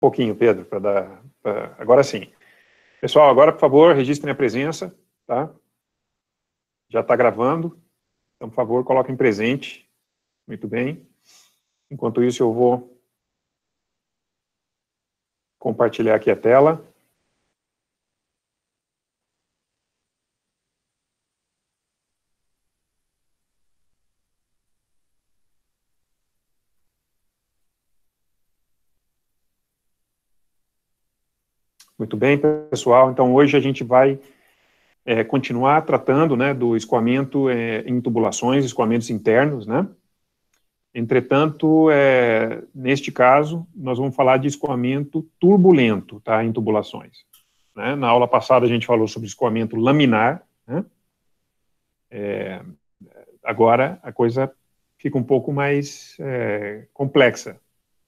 pouquinho, Pedro, para dar. Pra... Agora sim. Pessoal, agora, por favor, registrem a presença, tá? Já está gravando. Então, por favor, coloquem presente. Muito bem. Enquanto isso, eu vou compartilhar aqui a tela. bem, pessoal? Então, hoje a gente vai é, continuar tratando né, do escoamento é, em tubulações, escoamentos internos, né? Entretanto, é, neste caso, nós vamos falar de escoamento turbulento, tá, em tubulações. Né? Na aula passada a gente falou sobre escoamento laminar, né? é, agora a coisa fica um pouco mais é, complexa.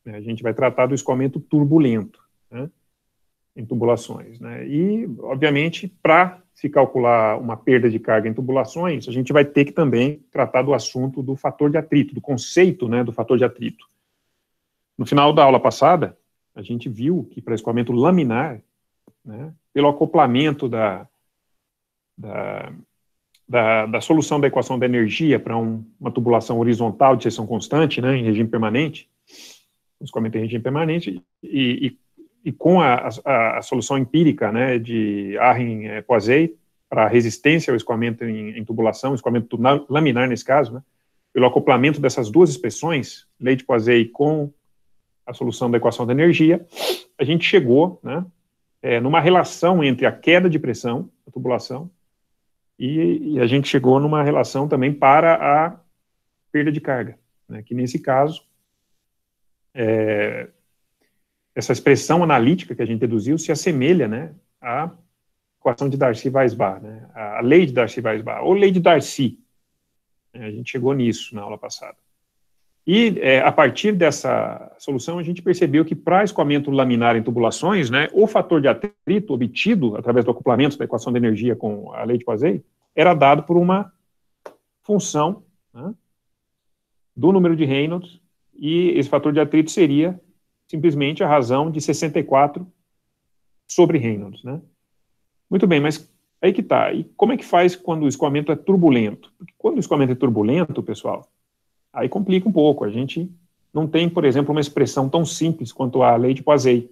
Né? A gente vai tratar do escoamento turbulento. Né? em tubulações. Né? E, obviamente, para se calcular uma perda de carga em tubulações, a gente vai ter que também tratar do assunto do fator de atrito, do conceito né, do fator de atrito. No final da aula passada, a gente viu que para escoamento laminar, né, pelo acoplamento da, da, da, da, solução da equação da energia para um, uma tubulação horizontal de seção constante, né, em regime permanente, escoamento em regime permanente, e, e e com a, a, a, solução empírica né, de Arrhen-Poisey eh, para resistência ao escoamento em, em tubulação, escoamento laminar nesse caso, né, pelo acoplamento dessas duas expressões lei de Poisey com a solução da equação da energia, a gente chegou né, é, numa relação entre a queda de pressão, da tubulação, e, e, a gente chegou numa relação também para a perda de carga, né, que nesse caso é, essa expressão analítica que a gente deduziu se assemelha né, à equação de Darcy-Weisbach, né, à lei de Darcy-Weisbach, ou lei de Darcy. A gente chegou nisso na aula passada. E é, a partir dessa solução, a gente percebeu que para escoamento laminar em tubulações, né, o fator de atrito obtido através do acoplamento da equação de energia com a lei de Poiseuille era dado por uma função né, do número de Reynolds, e esse fator de atrito seria simplesmente a razão de 64 sobre Reynolds, né? Muito bem, mas aí que tá. E como é que faz quando o escoamento é turbulento? Porque quando o escoamento é turbulento, pessoal, aí complica um pouco. A gente não tem, por exemplo, uma expressão tão simples quanto a lei de Poiseuille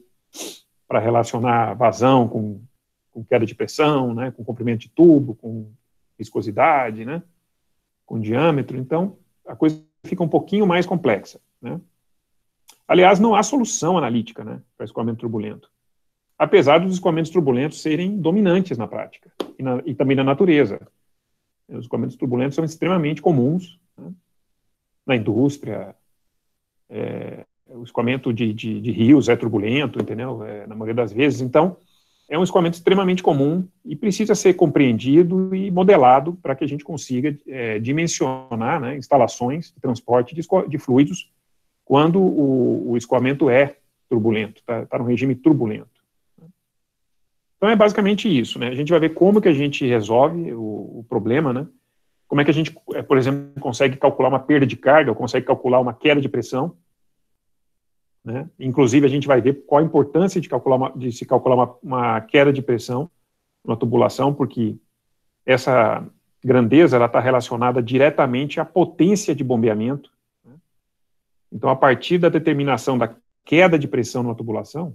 para relacionar vazão com, com, queda de pressão, né, com comprimento de tubo, com viscosidade, né, com diâmetro. Então, a coisa fica um pouquinho mais complexa, né? Aliás, não há solução analítica né, para escoamento turbulento, apesar dos escoamentos turbulentos serem dominantes na prática e, na, e também na natureza. Os escoamentos turbulentos são extremamente comuns né, na indústria, é, o escoamento de, de, de, rios é turbulento, entendeu? É, na maioria das vezes. Então, é um escoamento extremamente comum e precisa ser compreendido e modelado para que a gente consiga é, dimensionar né, instalações de transporte de, de fluidos quando o, o escoamento é turbulento, está tá num regime turbulento. Então é basicamente isso, né? A gente vai ver como que a gente resolve o, o, problema, né? Como é que a gente, é, por exemplo, consegue calcular uma perda de carga, ou consegue calcular uma queda de pressão, né? Inclusive a gente vai ver qual a importância de calcular uma, de se calcular uma, uma queda de pressão na tubulação, porque essa grandeza ela está relacionada diretamente à potência de bombeamento então, a partir da determinação da queda de pressão numa tubulação,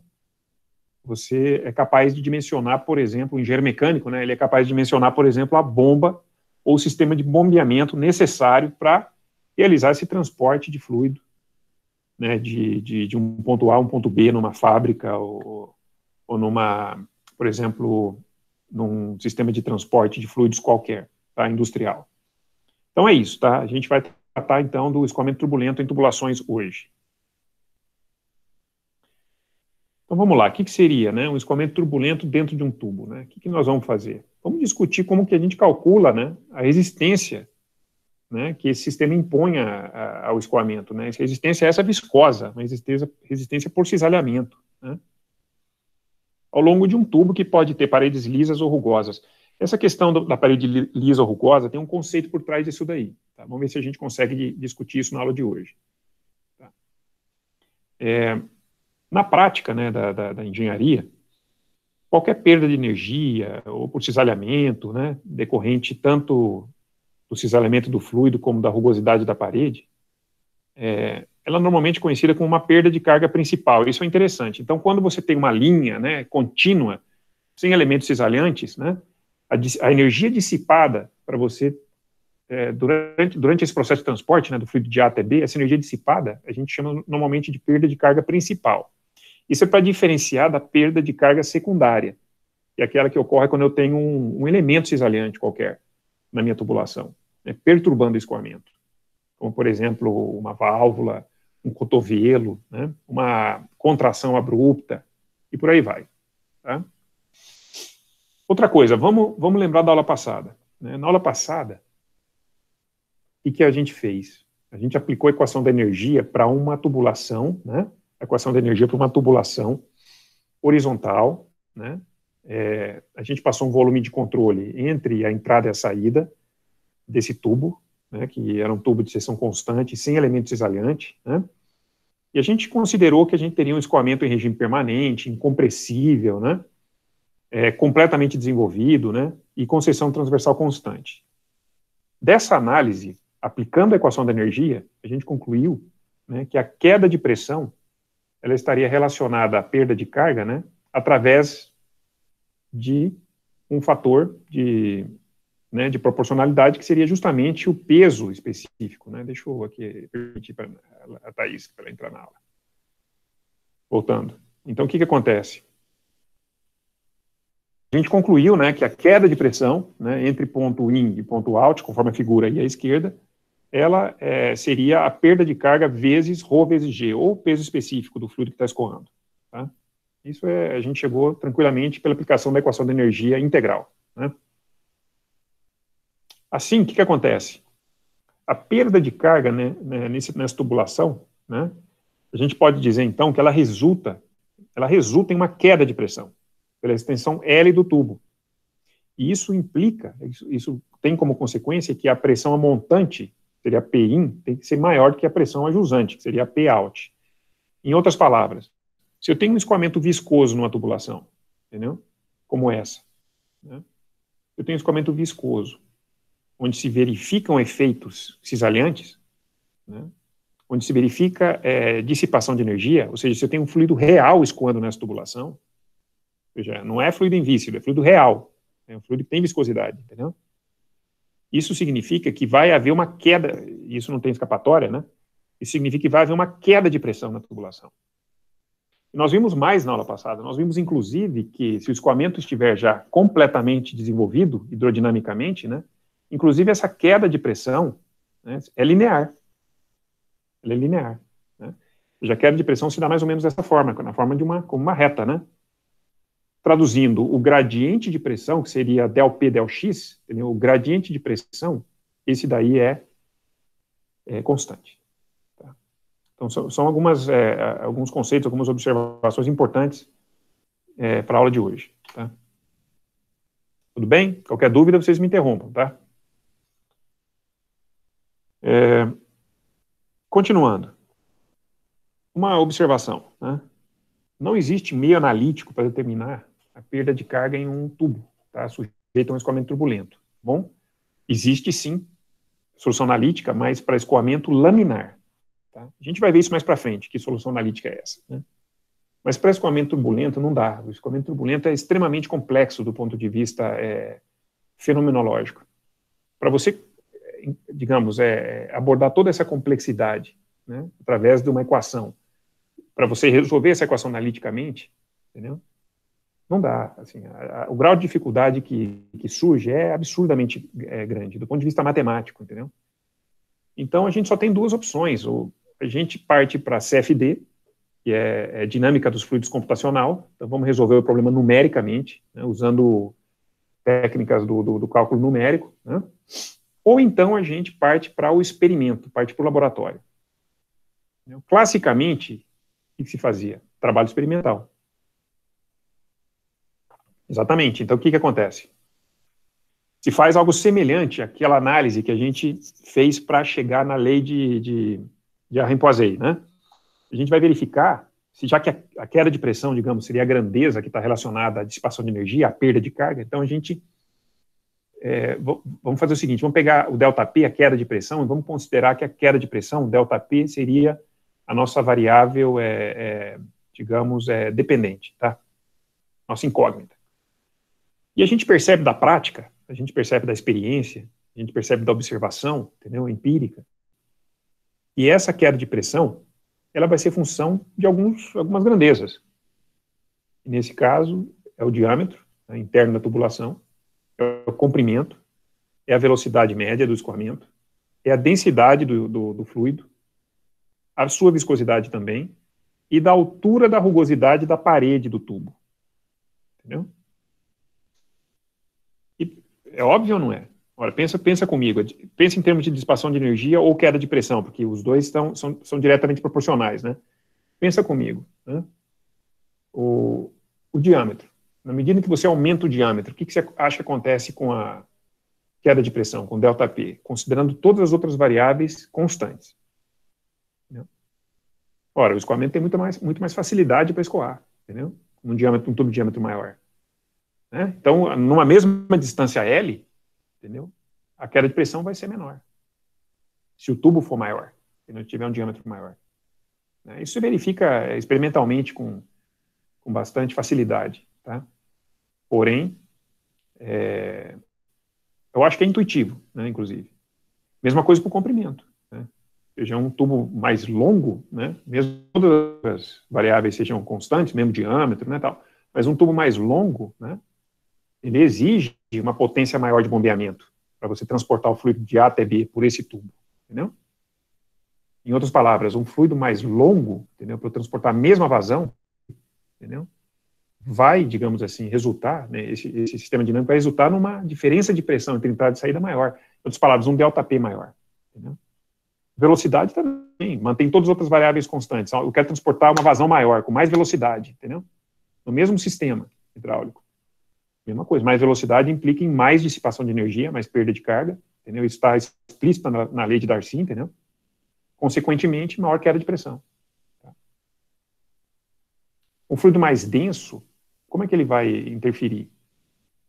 você é capaz de dimensionar, por exemplo, o engenheiro mecânico, né, ele é capaz de dimensionar, por exemplo, a bomba ou o sistema de bombeamento necessário para realizar esse transporte de fluido né, de, de, de, um ponto A a um ponto B numa fábrica ou, ou numa, por exemplo, num sistema de transporte de fluidos qualquer, tá, industrial. Então é isso, tá? A gente vai tratar, então, do escoamento turbulento em tubulações hoje. Então vamos lá, o que, que seria né, um escoamento turbulento dentro de um tubo? Né? O que, que nós vamos fazer? Vamos discutir como que a gente calcula né, a resistência né, que esse sistema impõe a, a, ao escoamento. Né? Essa resistência é essa viscosa, uma resistência, resistência por cisalhamento. Né? Ao longo de um tubo que pode ter paredes lisas ou rugosas. Essa questão do, da parede lisa ou rugosa tem um conceito por trás disso daí. Tá? Vamos ver se a gente consegue discutir isso na aula de hoje. Tá? É, na prática né, da, da, da, engenharia, qualquer perda de energia ou por cisalhamento, né, decorrente tanto do cisalhamento do fluido como da rugosidade da parede, é, ela é normalmente conhecida como uma perda de carga principal. Isso é interessante. Então, quando você tem uma linha né, contínua, sem elementos cisalhantes, né, a, a energia dissipada para você é, durante, durante esse processo de transporte, né, do fluido de A até B, essa energia dissipada a gente chama normalmente de perda de carga principal. Isso é para diferenciar da perda de carga secundária, que é aquela que ocorre quando eu tenho um, um elemento cisalhante qualquer na minha tubulação, né, perturbando o escoamento. Como, por exemplo, uma válvula, um cotovelo, né, uma contração abrupta, e por aí vai. Tá? Outra coisa, vamos, vamos lembrar da aula passada. Né? Na aula passada, o que a gente fez? A gente aplicou a equação da energia para uma tubulação, né? A equação da energia para uma tubulação horizontal, né? É, a gente passou um volume de controle entre a entrada e a saída desse tubo, né, que era um tubo de seção constante, sem elemento cisalhante, né, e a gente considerou que a gente teria um escoamento em regime permanente, incompressível, né, é, completamente desenvolvido, né, e concessão transversal constante. Dessa análise, aplicando a equação da energia, a gente concluiu né, que a queda de pressão ela estaria relacionada à perda de carga, né, através de um fator de, né, de proporcionalidade que seria justamente o peso específico, né? Deixa eu aqui permitir para a Thais para entrar na aula. Voltando. Então, o que, que acontece? A gente concluiu né, que a queda de pressão né, entre ponto in e ponto out, conforme a figura aí à esquerda, ela é, seria a perda de carga vezes ρ vezes G, ou peso específico do fluido que está escoando. Tá? Isso é, a gente chegou tranquilamente pela aplicação da equação da energia integral. Né? Assim, o que, que acontece? A perda de carga né, né, nesse, nessa tubulação, né, a gente pode dizer então que ela resulta, ela resulta em uma queda de pressão pela extensão L do tubo. E isso implica, isso, isso tem como consequência que a pressão amontante, seria p in tem que ser maior do que a pressão ajusante, que seria p out Em outras palavras, se eu tenho um escoamento viscoso numa tubulação, entendeu? Como essa, né? eu tenho um escoamento viscoso, onde se verificam efeitos cisalhantes, né? onde se verifica é, dissipação de energia, ou seja, se eu tenho um fluido real escoando nessa tubulação, Veja, não é fluido invícido, é fluido real. É um fluido que tem viscosidade, entendeu? Isso significa que vai haver uma queda, isso não tem escapatória, né? Isso significa que vai haver uma queda de pressão na tubulação. nós vimos mais na aula passada, nós vimos inclusive que se o escoamento estiver já completamente desenvolvido hidrodinamicamente, né? Inclusive essa queda de pressão né, é linear. Ela é linear. Né? Já a queda de pressão se dá mais ou menos dessa forma, na forma de uma, como uma reta, né? traduzindo, o gradiente de pressão, que seria ΔP, ΔX, entendeu? o gradiente de pressão, esse daí é, é constante. Tá? Então, são, são algumas, é, alguns conceitos, algumas observações importantes é, para a aula de hoje. Tá? Tudo bem? Qualquer dúvida, vocês me interrompam, tá? É, continuando. Uma observação, né? Não existe meio analítico para determinar a perda de carga em um tubo, tá? sujeito a um escoamento turbulento. Tá bom, existe sim solução analítica, mas para escoamento laminar. Tá? A gente vai ver isso mais para frente, que solução analítica é essa. Né? Mas para escoamento turbulento não dá. O escoamento turbulento é extremamente complexo do ponto de vista é, fenomenológico. Para você, é, digamos, é, é, abordar toda essa complexidade né, através de uma equação, para você resolver essa equação analiticamente, entendeu? Não dá. Assim, a, a, o grau de dificuldade que, que surge é absurdamente é, grande, do ponto de vista matemático, entendeu? Então, a gente só tem duas opções. Ou a gente parte para CFD, que é, é, dinâmica dos fluidos computacional. Então, vamos resolver o problema numericamente, né, usando técnicas do, do, do cálculo numérico. Né? Ou então a gente parte para o experimento, parte para o laboratório. Classicamente, o que se fazia? Trabalho experimental. Exatamente. Então, o que, que acontece? Se faz algo semelhante àquela análise que a gente fez para chegar na lei de, de, de Arrimpoisei, né? A gente vai verificar se já que a, a queda de pressão, digamos, seria a grandeza que está relacionada à dissipação de energia, à perda de carga, então a gente é, vamos fazer o seguinte, vamos pegar o delta P, a queda de pressão, e vamos considerar que a queda de pressão, o delta P, seria a nossa variável, é, é, digamos, é, dependente, tá? Nossa incógnita. E a gente percebe da prática, a gente percebe da experiência, a gente percebe da observação, entendeu? Empírica. E essa queda de pressão, ela vai ser função de alguns, algumas grandezas. E nesse caso, é o diâmetro né, interno da tubulação, é o comprimento, é a velocidade média do escoamento, é a densidade do, do, do fluido, a sua viscosidade também, e da altura da rugosidade da parede do tubo. Entendeu? É óbvio ou não é? Ora, pensa, pensa comigo, pensa em termos de dissipação de energia ou queda de pressão, porque os dois estão, são, são diretamente proporcionais, né? Pensa comigo, né? O, o diâmetro. Na medida que você aumenta o diâmetro, o que, que você acha que acontece com a queda de pressão, com delta P, considerando todas as outras variáveis constantes? Entendeu? Né? Ora, o escoamento tem muito mais, muito mais facilidade para escoar, entendeu? Um, diâmetro, um tubo de diâmetro maior. Né? Então, numa mesma distância L, entendeu? a queda de pressão vai ser menor. Se o tubo for maior, se não tiver um diâmetro maior. Né? Isso se verifica é, experimentalmente com, com bastante facilidade. Tá? Porém, é, eu acho que é intuitivo, né, inclusive. Mesma coisa para o comprimento. Né? Seja um tubo mais longo, né, mesmo todas as variáveis sejam constantes, mesmo diâmetro, né, tal, mas um tubo mais longo, né, ele exige uma potência maior de bombeamento para você transportar o fluido de A até B por esse tubo, entendeu? Em outras palavras, um fluido mais longo, entendeu, para eu transportar a mesma vazão, entendeu? Vai, digamos assim, resultar, né, esse, esse, sistema dinâmico vai resultar numa diferença de pressão entre entrada e saída maior. Em outras palavras, um delta P maior, entendeu? Velocidade também, mantém todas as outras variáveis constantes. Eu quero transportar uma vazão maior, com mais velocidade, entendeu? No mesmo sistema hidráulico mesma coisa. Mais velocidade implica em mais dissipação de energia, mais perda de carga, entendeu? Isso está explícito na, na, lei de Darcy, entendeu? Consequentemente, maior queda de pressão. Tá? Um fluido mais denso, como é que ele vai interferir?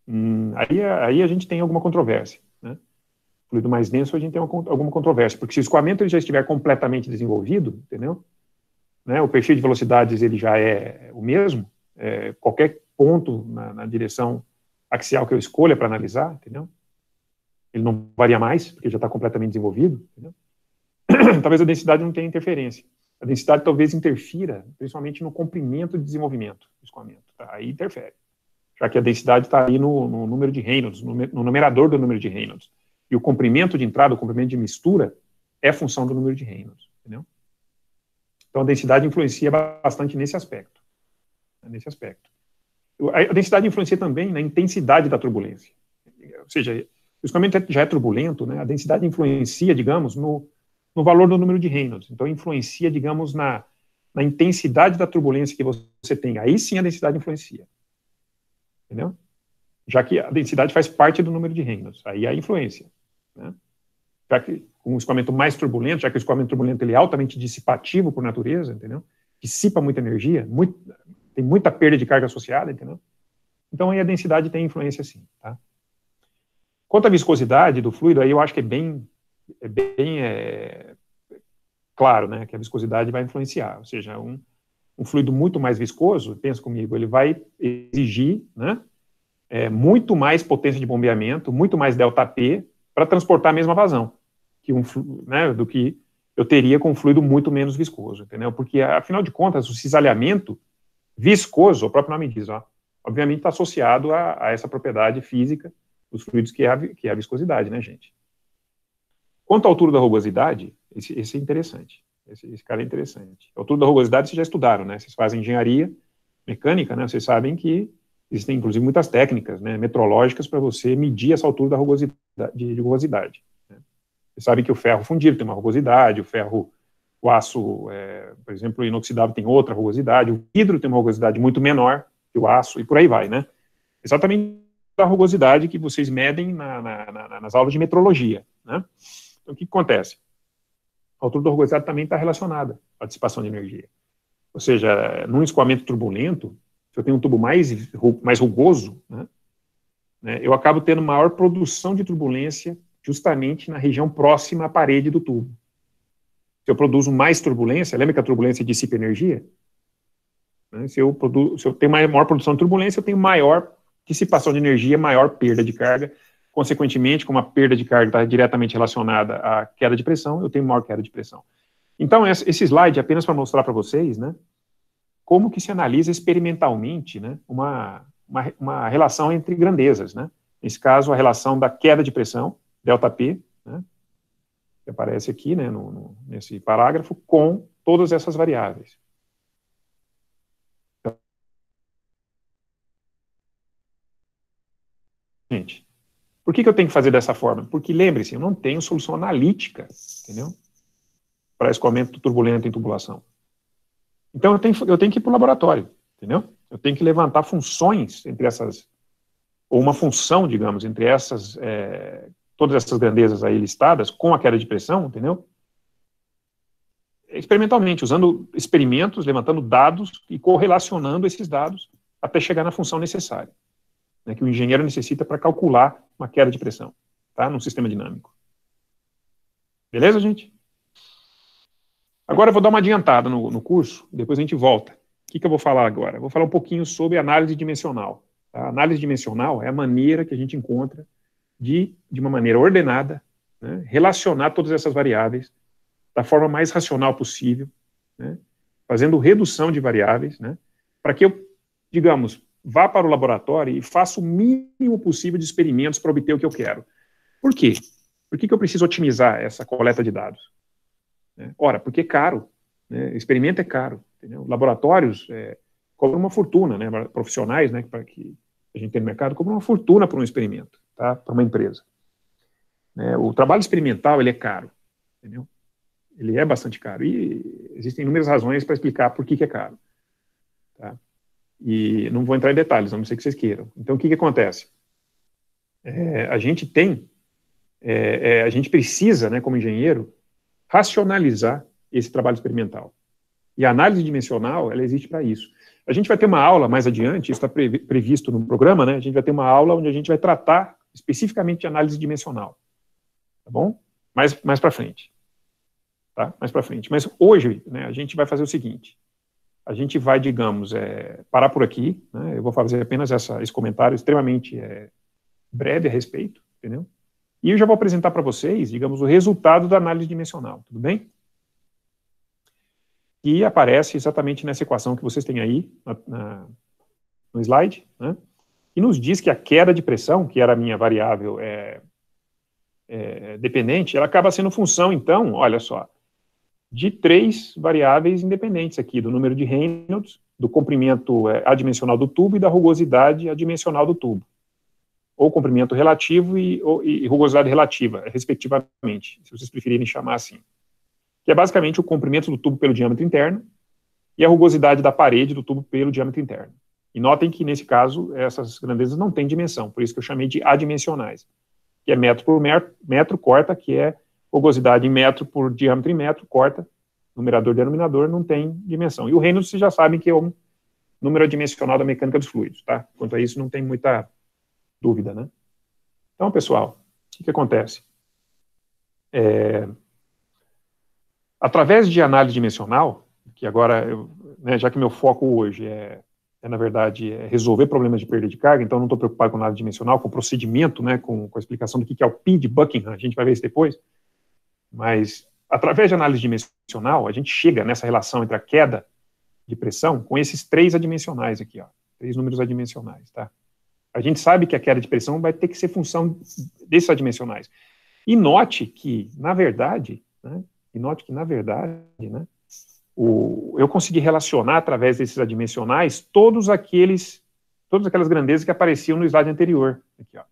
Hum, aí, aí a gente tem alguma controvérsia, né? Fluido mais denso, a gente tem uma, alguma controvérsia, porque se o escoamento ele já estiver completamente desenvolvido, entendeu? Né, o perfil de velocidades ele já é o mesmo, é, qualquer ponto na, na direção axial que eu escolha para analisar, entendeu? Ele não varia mais, porque já está completamente desenvolvido, entendeu? talvez a densidade não tenha interferência. A densidade talvez interfira, principalmente no comprimento de desenvolvimento, escoamento, tá? aí interfere. Já que a densidade está aí no, no, número de Reynolds, no, no numerador do número de Reynolds. E o comprimento de entrada, o comprimento de mistura, é função do número de Reynolds, entendeu? Então a densidade influencia bastante nesse aspecto. Né? Nesse aspecto. A densidade influencia também na intensidade da turbulência. Ou seja, o escoamento já é turbulento, né? a densidade influencia, digamos, no, no valor do número de Reynolds. Então, influencia, digamos, na, na intensidade da turbulência que você tem. Aí sim a densidade influencia. Entendeu? Já que a densidade faz parte do número de Reynolds. Aí a influência. Né? Já que um escoamento mais turbulento, já que o escoamento turbulento ele é altamente dissipativo por natureza, entendeu? Dissipa muita energia, muito, tem muita perda de carga associada, entendeu? Então aí a densidade tem influência sim, tá? Quanto à viscosidade do fluido, aí eu acho que é bem, é bem é, claro, né, que a viscosidade vai influenciar, ou seja, um, um fluido muito mais viscoso, pensa comigo, ele vai exigir, né, é, muito mais potência de bombeamento, muito mais delta P para transportar a mesma vazão que um, né, do que eu teria com um fluido muito menos viscoso, entendeu? Porque afinal de contas o cisalhamento viscoso, o próprio nome diz, ó, obviamente está associado a, a, essa propriedade física dos fluidos que é, a, que é a viscosidade, né, gente? Quanto à altura da rugosidade, esse, esse é interessante. Esse, esse, cara é interessante. A altura da rugosidade vocês já estudaram, né? Vocês fazem engenharia mecânica, né? Vocês sabem que existem, inclusive, muitas técnicas né, metrológicas para você medir essa altura da rugosidade. De, de rugosidade né? Vocês sabem que o ferro fundido tem uma rugosidade, o ferro o aço, é, por exemplo, inoxidável tem outra rugosidade, o vidro tem uma rugosidade muito menor que o aço, e por aí vai, né? Exatamente a rugosidade que vocês medem na, na, na, nas aulas de metrologia, né? Então, o que, acontece? A altura da rugosidade também está relacionada à dissipação de energia. Ou seja, num escoamento turbulento, se eu tenho um tubo mais, mais rugoso, né, né, eu acabo tendo maior produção de turbulência justamente na região próxima à parede do tubo. Se eu produzo mais turbulência, lembra que a turbulência dissipa energia? Né? Se, eu produzo, se eu tenho maior produção de turbulência, eu tenho maior dissipação de energia, maior perda de carga. Consequentemente, como a perda de carga está diretamente relacionada à queda de pressão, eu tenho maior queda de pressão. Então, esse slide é apenas para mostrar para vocês, né, como que se analisa experimentalmente, né, uma, uma, uma relação entre grandezas, né. Nesse caso, a relação da queda de pressão, delta P, né, que aparece aqui, né, no, no, nesse parágrafo, com todas essas variáveis. Gente, por que, que eu tenho que fazer dessa forma? Porque, lembre-se, eu não tenho solução analítica, entendeu? Para esse aumento turbulento em tubulação. Então, eu tenho, eu tenho que ir para o laboratório, entendeu? Eu tenho que levantar funções entre essas, ou uma função, digamos, entre essas é, todas essas grandezas aí listadas com a queda de pressão, entendeu? Experimentalmente, usando experimentos, levantando dados e correlacionando esses dados até chegar na função necessária, né, que o engenheiro necessita para calcular uma queda de pressão, tá? Num sistema dinâmico. Beleza, gente? Agora eu vou dar uma adiantada no, no curso, depois a gente volta. O que, que eu vou falar agora? Eu vou falar um pouquinho sobre análise dimensional. A tá? análise dimensional é a maneira que a gente encontra de, de uma maneira ordenada, né, relacionar todas essas variáveis da forma mais racional possível, né, fazendo redução de variáveis, né, para que eu, digamos, vá para o laboratório e faça o mínimo possível de experimentos para obter o que eu quero. Por quê? Por que, que eu preciso otimizar essa coleta de dados? Né, ora, porque é caro, né, experimento é caro. Entendeu? Laboratórios é, cobram uma fortuna, né, profissionais né, que a gente tem no mercado cobram uma fortuna por um experimento tá? para uma empresa. Né? O trabalho experimental ele é caro, entendeu? Ele é bastante caro e existem inúmeras razões para explicar por que, que é caro. Tá? E não vou entrar em detalhes, a não ser que vocês queiram. Então, o que, que acontece? É, a gente tem, é, é, a gente precisa, né, como engenheiro, racionalizar esse trabalho experimental. E a análise dimensional, ela existe para isso. A gente vai ter uma aula mais adiante, está previsto no programa, né? A gente vai ter uma aula onde a gente vai tratar especificamente de análise dimensional. Tá bom? Mais, mais para frente. Tá? Mais para frente. Mas hoje, né, a gente vai fazer o seguinte. A gente vai, digamos, é, parar por aqui. Né, eu vou fazer apenas essa, esse comentário extremamente é, breve a respeito, entendeu? E eu já vou apresentar para vocês, digamos, o resultado da análise dimensional, tudo bem? E aparece exatamente nessa equação que vocês têm aí na, na, no slide, né? E nos diz que a queda de pressão, que era a minha variável é, é, dependente, ela acaba sendo função, então, olha só, de três variáveis independentes aqui, do número de Reynolds, do comprimento é, adimensional do tubo e da rugosidade adimensional do tubo, ou comprimento relativo e, ou, e rugosidade relativa, respectivamente, se vocês preferirem chamar assim, que é basicamente o comprimento do tubo pelo diâmetro interno e a rugosidade da parede do tubo pelo diâmetro interno. E notem que, nesse caso, essas grandezas não têm dimensão, por isso que eu chamei de adimensionais, que é metro por metro, metro corta, que é rugosidade em metro por diâmetro em metro, corta, numerador denominador, não tem dimensão. E o Reynolds, vocês já sabem que é um número adimensional da mecânica dos fluidos, tá? Quanto a isso, não tem muita dúvida, né? Então, pessoal, o que, que acontece? É... Através de análise dimensional, que agora, eu, né, já que meu foco hoje é é, na verdade, é resolver problemas de perda de carga, então não estou preocupado com nada dimensional, com procedimento, né, com, com a explicação do que é o PIN de Buckingham, a gente vai ver isso depois, mas através de análise dimensional, a gente chega nessa relação entre a queda de pressão com esses três adimensionais aqui, ó, três números adimensionais, tá? A gente sabe que a queda de pressão vai ter que ser função desses adimensionais. E note que, na verdade, né, e note que, na verdade, né, o, eu consegui relacionar através desses adimensionais todos aqueles, todas aquelas grandezas que apareciam no slide anterior. Aqui, ó.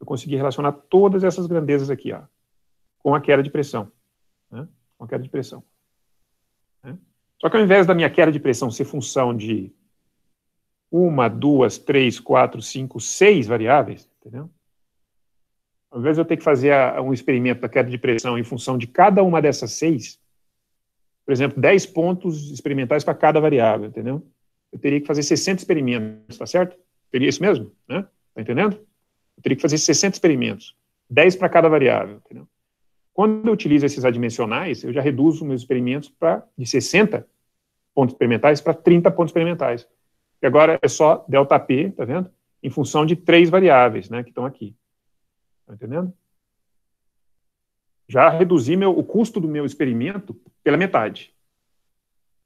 Eu consegui relacionar todas essas grandezas aqui, ó, com a queda de pressão. Né? Com a queda de pressão. Né? Só que ao invés da minha queda de pressão ser função de uma, duas, três, quatro, cinco, seis variáveis, entendeu? Ao invés de eu ter que fazer a, um experimento da queda de pressão em função de cada uma dessas seis, por exemplo, 10 pontos experimentais para cada variável, entendeu? Eu teria que fazer 60 experimentos, tá certo? teria isso mesmo, né? Tá entendendo? Eu teria que fazer 60 experimentos, 10 para cada variável, entendeu? Quando eu utilizo esses adimensionais, eu já reduzo meus experimentos para de 60 pontos experimentais para 30 pontos experimentais. E agora é só delta p, tá vendo? Em função de três variáveis, né, que estão aqui. Tá entendendo? Já reduzi meu, o custo do meu experimento pela metade.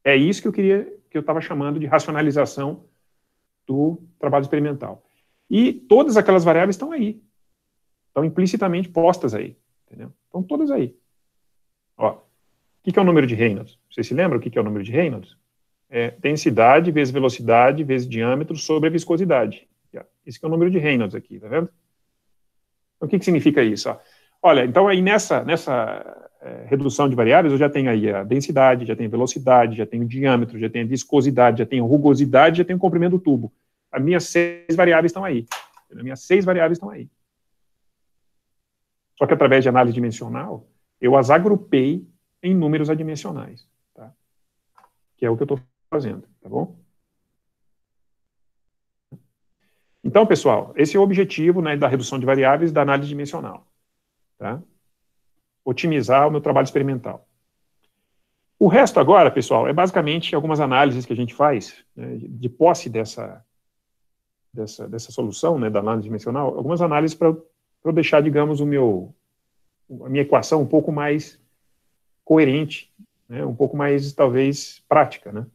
É isso que eu queria, que eu estava chamando de racionalização do trabalho experimental. E todas aquelas variáveis estão aí. Estão implicitamente postas aí. Entendeu? Estão todas aí. Ó, o que, que, é o número de Reynolds? Vocês se lembram o que, que é o número de Reynolds? É densidade vezes velocidade vezes diâmetro sobre a viscosidade. Esse é o número de Reynolds aqui, tá vendo? Então, o que, que significa isso? Ó, olha, então aí nessa, nessa é, redução de variáveis, eu já tenho aí a densidade, já tenho velocidade, já tenho diâmetro, já tenho viscosidade, já tenho rugosidade, já tenho comprimento do tubo. As minhas seis variáveis estão aí. As minhas seis variáveis estão aí. Só que através de análise dimensional, eu as agrupei em números adimensionais, tá? Que é o que eu estou fazendo, tá bom? Então, pessoal, esse é o objetivo né, da redução de variáveis da análise dimensional. Tá? otimizar o meu trabalho experimental. O resto agora, pessoal, é basicamente algumas análises que a gente faz né, de posse dessa, dessa, dessa solução, né, da análise dimensional, algumas análises para eu deixar, digamos, o meu, a minha equação um pouco mais coerente, né, um pouco mais, talvez, prática. Né?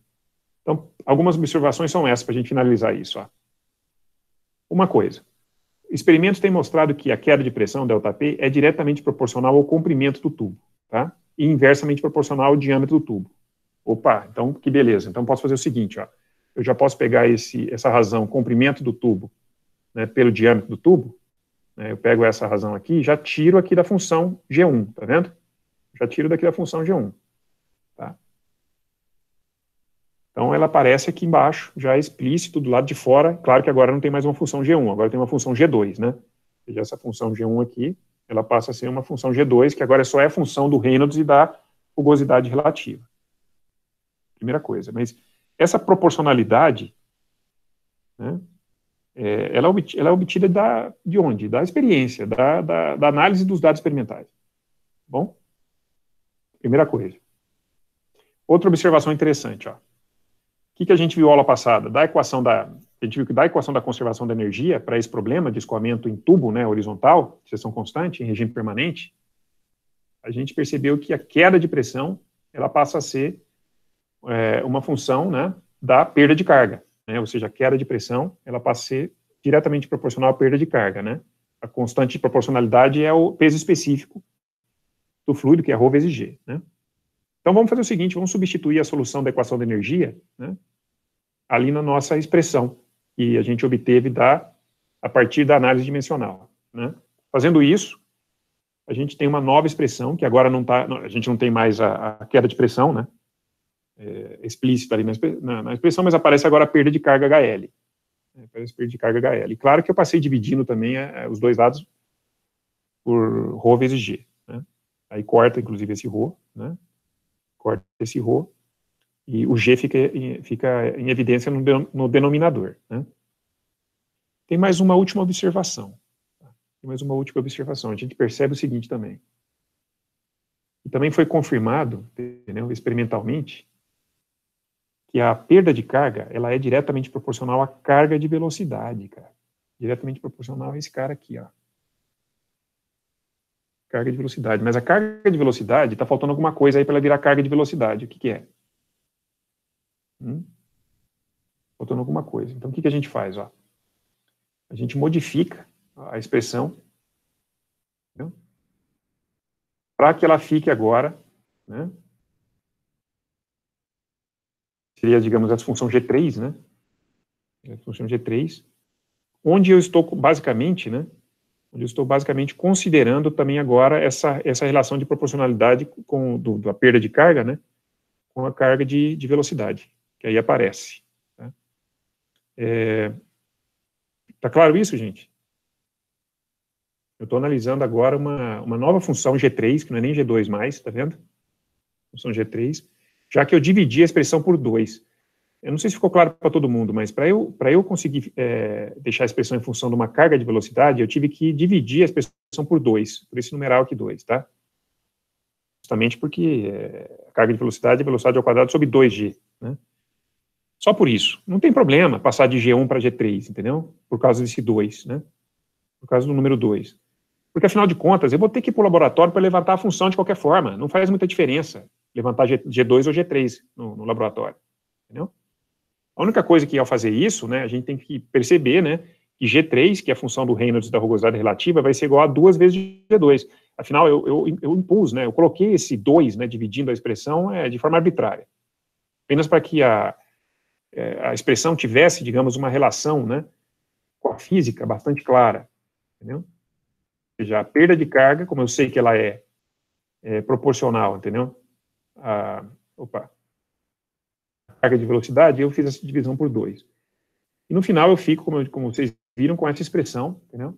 Então, algumas observações são essas para a gente finalizar isso. Ó. Uma coisa, experimentos têm mostrado que a queda de pressão, ΔP, é diretamente proporcional ao comprimento do tubo, tá? E inversamente proporcional ao diâmetro do tubo. Opa, então que beleza. Então posso fazer o seguinte, ó. Eu já posso pegar esse, essa razão, comprimento do tubo, né, pelo diâmetro do tubo, né, eu pego essa razão aqui e já tiro aqui da função G1, tá vendo? Já tiro daqui da função G1. Então, ela aparece aqui embaixo, já é explícito, do lado de fora. Claro que agora não tem mais uma função G1, agora tem uma função G2, né? Ou seja, essa função G1 aqui, ela passa a ser uma função G2, que agora só é função do Reynolds e da rugosidade relativa. Primeira coisa. Mas essa proporcionalidade, né, é, ela, é ela, é obtida da, de onde? Da experiência, da, da, da análise dos dados experimentais. Bom? Primeira coisa. Outra observação interessante, ó que, que a gente viu aula passada? Da equação da, a gente viu que da equação da conservação da energia para esse problema de escoamento em tubo, né, horizontal, seção constante, em regime permanente, a gente percebeu que a queda de pressão ela passa a ser é, uma função né, da perda de carga, né, ou seja, a queda de pressão ela passa a ser diretamente proporcional à perda de carga, né? A constante de proporcionalidade é o peso específico do fluido, que é ρ vezes g, né? Então vamos fazer o seguinte, vamos substituir a solução da equação da energia né, ali na nossa expressão que a gente obteve da, a partir da análise dimensional. Né. Fazendo isso, a gente tem uma nova expressão, que agora não está, a gente não tem mais a, a queda de pressão, né, é, explícita ali na, na, na, expressão, mas aparece agora a perda de carga HL. Né, aparece perda de carga HL. E claro que eu passei dividindo também é, é os dois lados por ρ vezes G. Né, aí corta, inclusive, esse ρ, né, corta esse ρ, e o G fica, fica em evidência no, no denominador. Né? Tem mais uma última observação. Tá? Tem mais uma última observação. A gente percebe o seguinte também. E também foi confirmado, entendeu, experimentalmente, que a perda de carga ela é diretamente proporcional à carga de velocidade, cara. Diretamente proporcional a esse cara aqui, ó. Carga de velocidade. Mas a carga de velocidade, está faltando alguma coisa aí para ela virar carga de velocidade. O que, que é? Hum? Faltando alguma coisa. Então, o que, que a gente faz? Ó? A gente modifica a expressão para que ela fique agora, né? seria, digamos, a função G3, né? A função G3, onde eu estou, basicamente, né? eu estou basicamente considerando também agora essa, essa relação de proporcionalidade com do, da perda de carga, né, com a carga de, de velocidade, que aí aparece. Tá? É, tá claro isso, gente? Eu estou analisando agora uma, uma nova função G3, que não é nem G2 mais, tá vendo? Função G3, já que eu dividi a expressão por 2 eu não sei se ficou claro para todo mundo, mas para eu, para eu conseguir é, deixar a expressão em função de uma carga de velocidade, eu tive que dividir a expressão por 2, por esse numeral aqui 2, tá? Justamente porque é, a carga de velocidade é velocidade ao quadrado sobre 2g, né? Só por isso. Não tem problema passar de G1 para G3, entendeu? Por causa desse 2, né? Por causa do número 2. Porque, afinal de contas, eu vou ter que ir para o laboratório para levantar a função de qualquer forma. Não faz muita diferença levantar G2 ou G3 no, no laboratório, entendeu? A única coisa que ao fazer isso, né, a gente tem que perceber, né, que G3, que é a função do Reynolds da rugosidade relativa, vai ser igual a duas vezes G2. Afinal, eu, eu, eu impus, né, eu coloquei esse 2, né, dividindo a expressão é, de forma arbitrária. Apenas para que a, é, a expressão tivesse, digamos, uma relação, né, com a física bastante clara, entendeu? Ou seja, a perda de carga, como eu sei que ela é, é proporcional, entendeu? A, ah, opa, carga de velocidade, eu fiz essa divisão por 2. E no final eu fico, como, como vocês viram, com essa expressão, entendeu?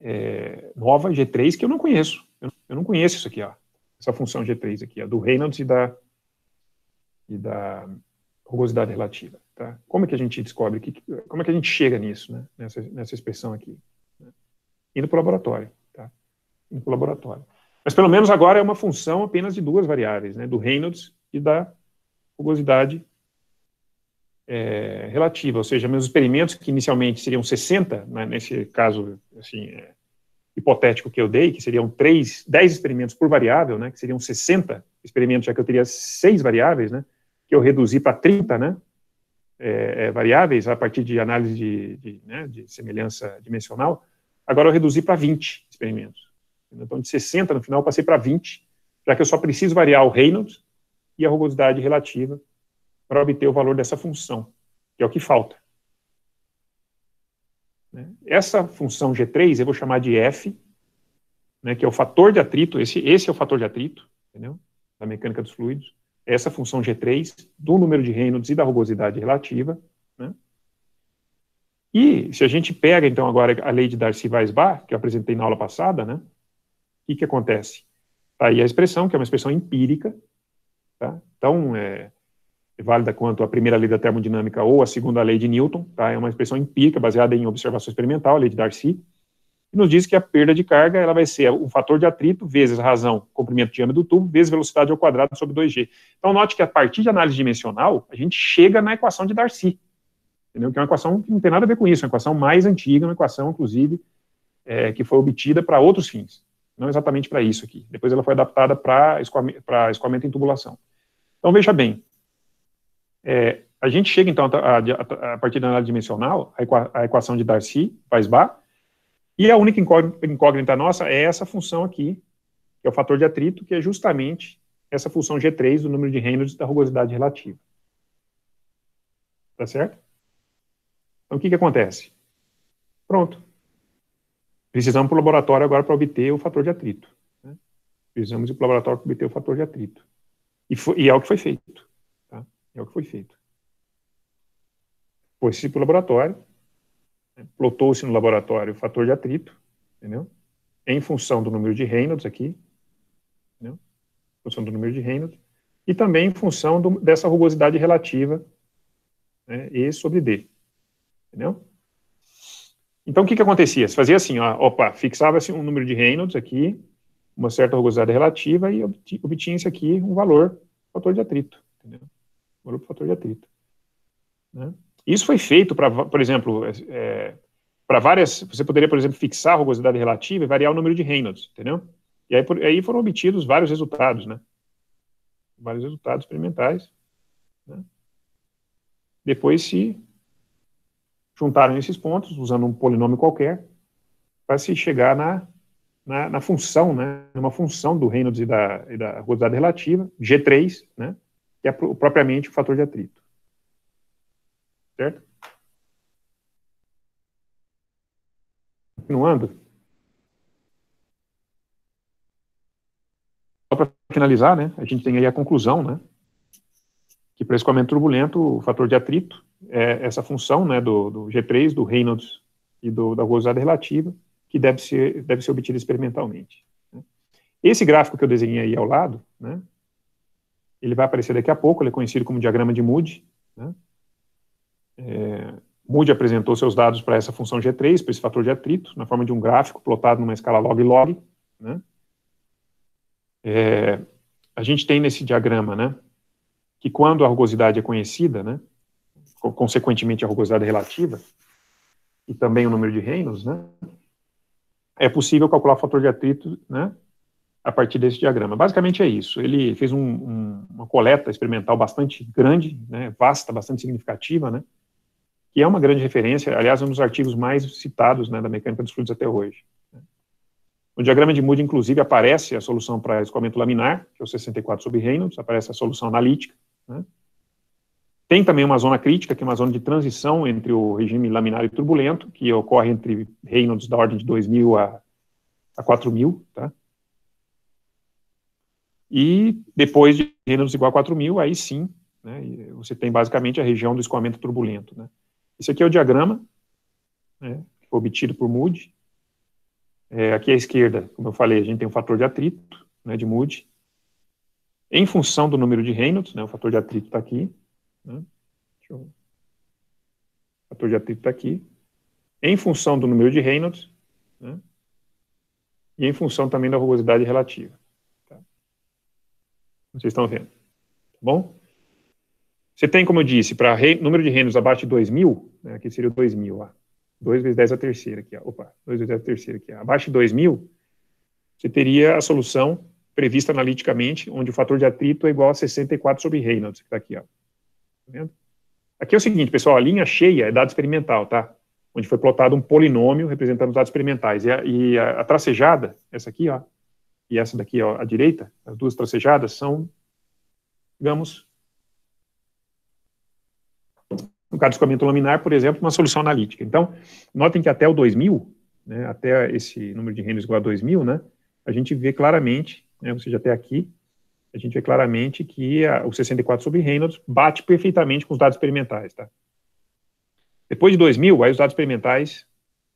É, nova G3 que eu não conheço. Eu, eu, não conheço isso aqui, ó. Essa função G3 aqui, ó, do Reynolds e da, e da rugosidade relativa. Tá? Como é que a gente descobre? Que, como é que a gente chega nisso, né? nessa, nessa expressão aqui? Né? Indo para o laboratório. Tá? Indo para o laboratório. Mas pelo menos agora é uma função apenas de duas variáveis, né? do Reynolds e da rugosidade é, relativa, ou seja, meus experimentos que inicialmente seriam 60, né, nesse caso assim, é, hipotético que eu dei, que seriam 3, 10 experimentos por variável, né, que seriam 60 experimentos, já que eu teria 6 variáveis, né, que eu reduzi para 30 né, é, é, variáveis a partir de análise de, de, né, de semelhança dimensional, agora eu reduzi para 20 experimentos. Então, de 60 no final, passei para 20, já que eu só preciso variar o Reynolds e a rugosidade relativa para obter o valor dessa função, que é o que falta. Né? Essa função G3 eu vou chamar de F, né, que é o fator de atrito, esse, esse é o fator de atrito, entendeu? da mecânica dos fluidos, é essa função G3 do número de Reynolds e da rugosidade relativa. Né? E se a gente pega, então, agora a lei de Darcy-Weisbach, que eu apresentei na aula passada, né? o que, que acontece? Está aí a expressão, que é uma expressão empírica, Tá? Então, é, é válida quanto a primeira lei da termodinâmica ou a segunda lei de Newton, tá? é uma expressão empírica baseada em observação experimental, a lei de Darcy, e nos diz que a perda de carga ela vai ser o fator de atrito vezes razão, comprimento de diâmetro do tubo, vezes velocidade ao quadrado sobre 2g. Então, note que a partir de análise dimensional, a gente chega na equação de Darcy, entendeu? que é uma equação que não tem nada a ver com isso, é uma equação mais antiga, uma equação, inclusive, é, que foi obtida para outros fins, não exatamente para isso aqui. Depois ela foi adaptada para escoamento em tubulação. Então, veja bem, é, a gente chega, então, a, a, a partir da análise dimensional, a, equa, a equação de Darcy, Weisbach, e a única incógnita nossa é essa função aqui, que é o fator de atrito, que é justamente essa função G3 do número de Reynolds da rugosidade relativa. Tá certo? Então, o que, que acontece? Pronto. Precisamos para o laboratório agora para obter o fator de atrito. Né? Precisamos ir para o laboratório para obter o fator de atrito. E, foi, e é o que foi feito. Tá? É o que foi feito. Foi-se para o laboratório, né? plotou-se no laboratório o fator de atrito, entendeu? em função do número de Reynolds aqui, entendeu? em função do número de Reynolds, e também em função do, dessa rugosidade relativa né? E sobre D. Entendeu? Então, o que, que acontecia? Se fazia assim, ó, opa, fixava-se um número de Reynolds aqui, uma certa rugosidade relativa e obtinha-se aqui um valor fator de atrito, entendeu? Valor fator de atrito. Né? Isso foi feito para, por exemplo, é, é para várias. Você poderia, por exemplo, fixar a rugosidade relativa e variar o número de Reynolds, entendeu? E aí, por, aí foram obtidos vários resultados, né? Vários resultados experimentais. Né? Depois se juntaram esses pontos usando um polinômio qualquer para se chegar na na, na função, né, numa função do reino e da, e da relativa, G3, né, que é propriamente o fator de atrito. Certo? Continuando. Só para finalizar, né, a gente tem aí a conclusão, né, que para escoamento turbulento, o fator de atrito é essa função né, do, do G3, do Reynolds e do, da rugosidade relativa, que deve ser, deve ser obtida experimentalmente. Né? Esse gráfico que eu desenhei aí ao lado, né, ele vai aparecer daqui a pouco, ele é conhecido como diagrama de Moody. Né? É, Moody apresentou seus dados para essa função G3, para esse fator de atrito, na forma de um gráfico plotado numa escala log-log. Né? É, a gente tem nesse diagrama né, que quando a rugosidade é conhecida, né, consequentemente a rugosidade relativa, e também o número de reinos, né, é possível calcular o fator de atrito né, a partir desse diagrama. Basicamente é isso. Ele fez um, um, uma coleta experimental bastante grande, né, vasta, bastante significativa, né, que é uma grande referência, aliás, é um dos artigos mais citados né, da mecânica dos fluidos até hoje. No diagrama de Moody, inclusive, aparece a solução para escoamento laminar, que é o 64 sobre Reynolds, aparece a solução analítica, né, tem também uma zona crítica, que é uma zona de transição entre o regime laminar e turbulento, que ocorre entre reinos da ordem de 2000 a, a 4000, tá? E depois de reinos igual a 4000, aí sim, né, você tem basicamente a região do escoamento turbulento, né? Esse aqui é o diagrama, né, obtido por Moody. É, aqui à esquerda, como eu falei, a gente tem um fator de atrito, né, de Moody, em função do número de Reynolds, né, o fator de atrito está aqui, Deixa eu... O fator de atrito está aqui. Em função do número de Reynolds, né? e em função também da rugosidade relativa. Tá? Vocês estão vendo. Tá bom? Você tem, como eu disse, para número de Reynolds abaixo de 2.000, né? aqui seria 2.000, ó. 2 vezes 10 é a terceira aqui, ó. opa, 2 vezes 10 é a terceira aqui, ó. abaixo de 2.000, você teria a solução prevista analiticamente, onde o fator de atrito é igual a 64 sobre Reynolds, que está aqui, ó. Tá vendo? Aqui é o seguinte, pessoal, a linha cheia é dado experimental, tá? Onde foi plotado um polinômio representando os dados experimentais. E a, e a, a tracejada, essa aqui, ó, e essa daqui, ó, à direita, as duas tracejadas são, digamos, no escoamento laminar, por exemplo, uma solução analítica. Então, notem que até o 2000, né, até esse número de Reynolds igual a 2000, né, a gente vê claramente, né, ou seja, até aqui, a gente vê claramente que a, o 64 sobre Reynolds bate perfeitamente com os dados experimentais. Tá? Depois de 2000, aí os dados experimentais,